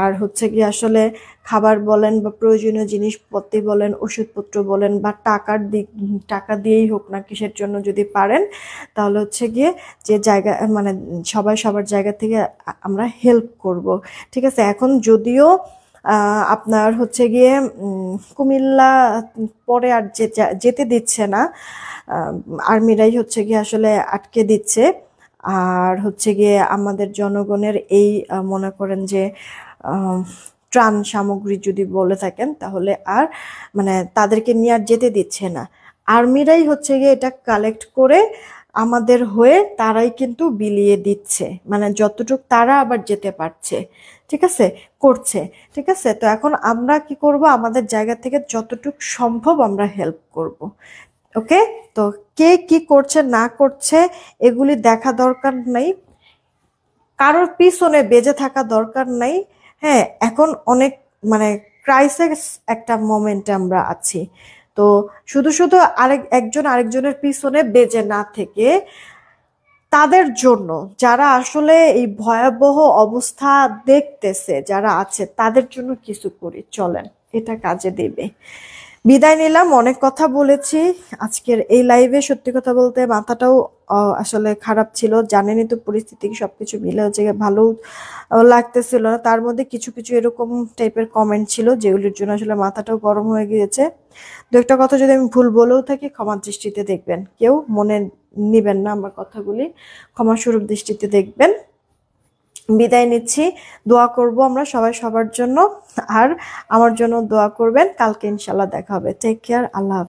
আর হচ্ছে কি আসলে খাবার বলেন বা প্রয়োজনীয় জিনিসপত্র বলেন ওষুধপত্র বলেন বা টাকার দিক টাকা দিয়েই হোক না কিসের জন্য যদি পারেন তাহলে হচ্ছে গিয়ে যে জায়গা মানে সবাই সবার জায়গা থেকে আমরা হেল্প করব ঠিক আছে এখন যদিও আপনার হচ্ছে গিয়ে কুমিল্লা পরে আর যেতে দিচ্ছে না আর্মিরাই হচ্ছে গিয়ে আসলে আটকে দিচ্ছে আর হচ্ছে গিয়ে আমাদের জনগণের এই মনে করেন যে ত্রাণ সামগ্রী যদি বলে থাকেন তাহলে আর মানে তাদেরকে নিয়ে আর যেতে দিচ্ছে না আর্মিরাই হচ্ছে গিয়ে এটা কালেক্ট করে আমাদের হয়ে তারাই কিন্তু বিলিয়ে দিচ্ছে মানে যতটুক তারা আবার যেতে পারছে ঠিক আছে করছে ঠিক আছে তো এখন আমরা কি করব আমাদের জায়গা থেকে যতটুকু সম্ভব আমরা হেল্প করব ওকে তো কে কি করছে না করছে এগুলি দেখা দরকার নেই কারোর পিছনে বেজে থাকা দরকার নাই হ্যাঁ এখন অনেক মানে ক্রাইসিস একটা মোমেন্টে আমরা আছি তো শুধু শুধু আরেক একজন আরেকজনের পিছনে বেজে না থেকে তাদের জন্য যারা আসলে এই ভয়াবহ অবস্থা দেখতেছে যারা আছে তাদের জন্য কিছু করি চলেন এটা কাজে দেবে বিদায় নিলাম অনেক কথা বলেছি আজকের এই লাইভে সত্যি কথা বলতে মাথাটাও আসলে খারাপ ছিল জানেনি তো পরিস্থিতি সবকিছু মিলে হচ্ছে ভালো লাগতেছিল না তার মধ্যে কিছু কিছু এরকম টাইপের কমেন্ট ছিল যেগুলির জন্য আসলে মাথাটাও গরম হয়ে গিয়েছে দু একটা কথা যদি আমি ভুল বলেও থাকি ক্ষমা দৃষ্টিতে দেখবেন কেউ মনে নেবেন না আমার কথাগুলি ক্ষমাস্বরূপ দৃষ্টিতে দেখবেন বিদায় নিচ্ছি দোয়া করব আমরা সবাই সবার জন্য আর আমার জন্য দোয়া করবেন কালকে ইনশাল্লাহ দেখা হবে টেক কেয়ার আল্লাহ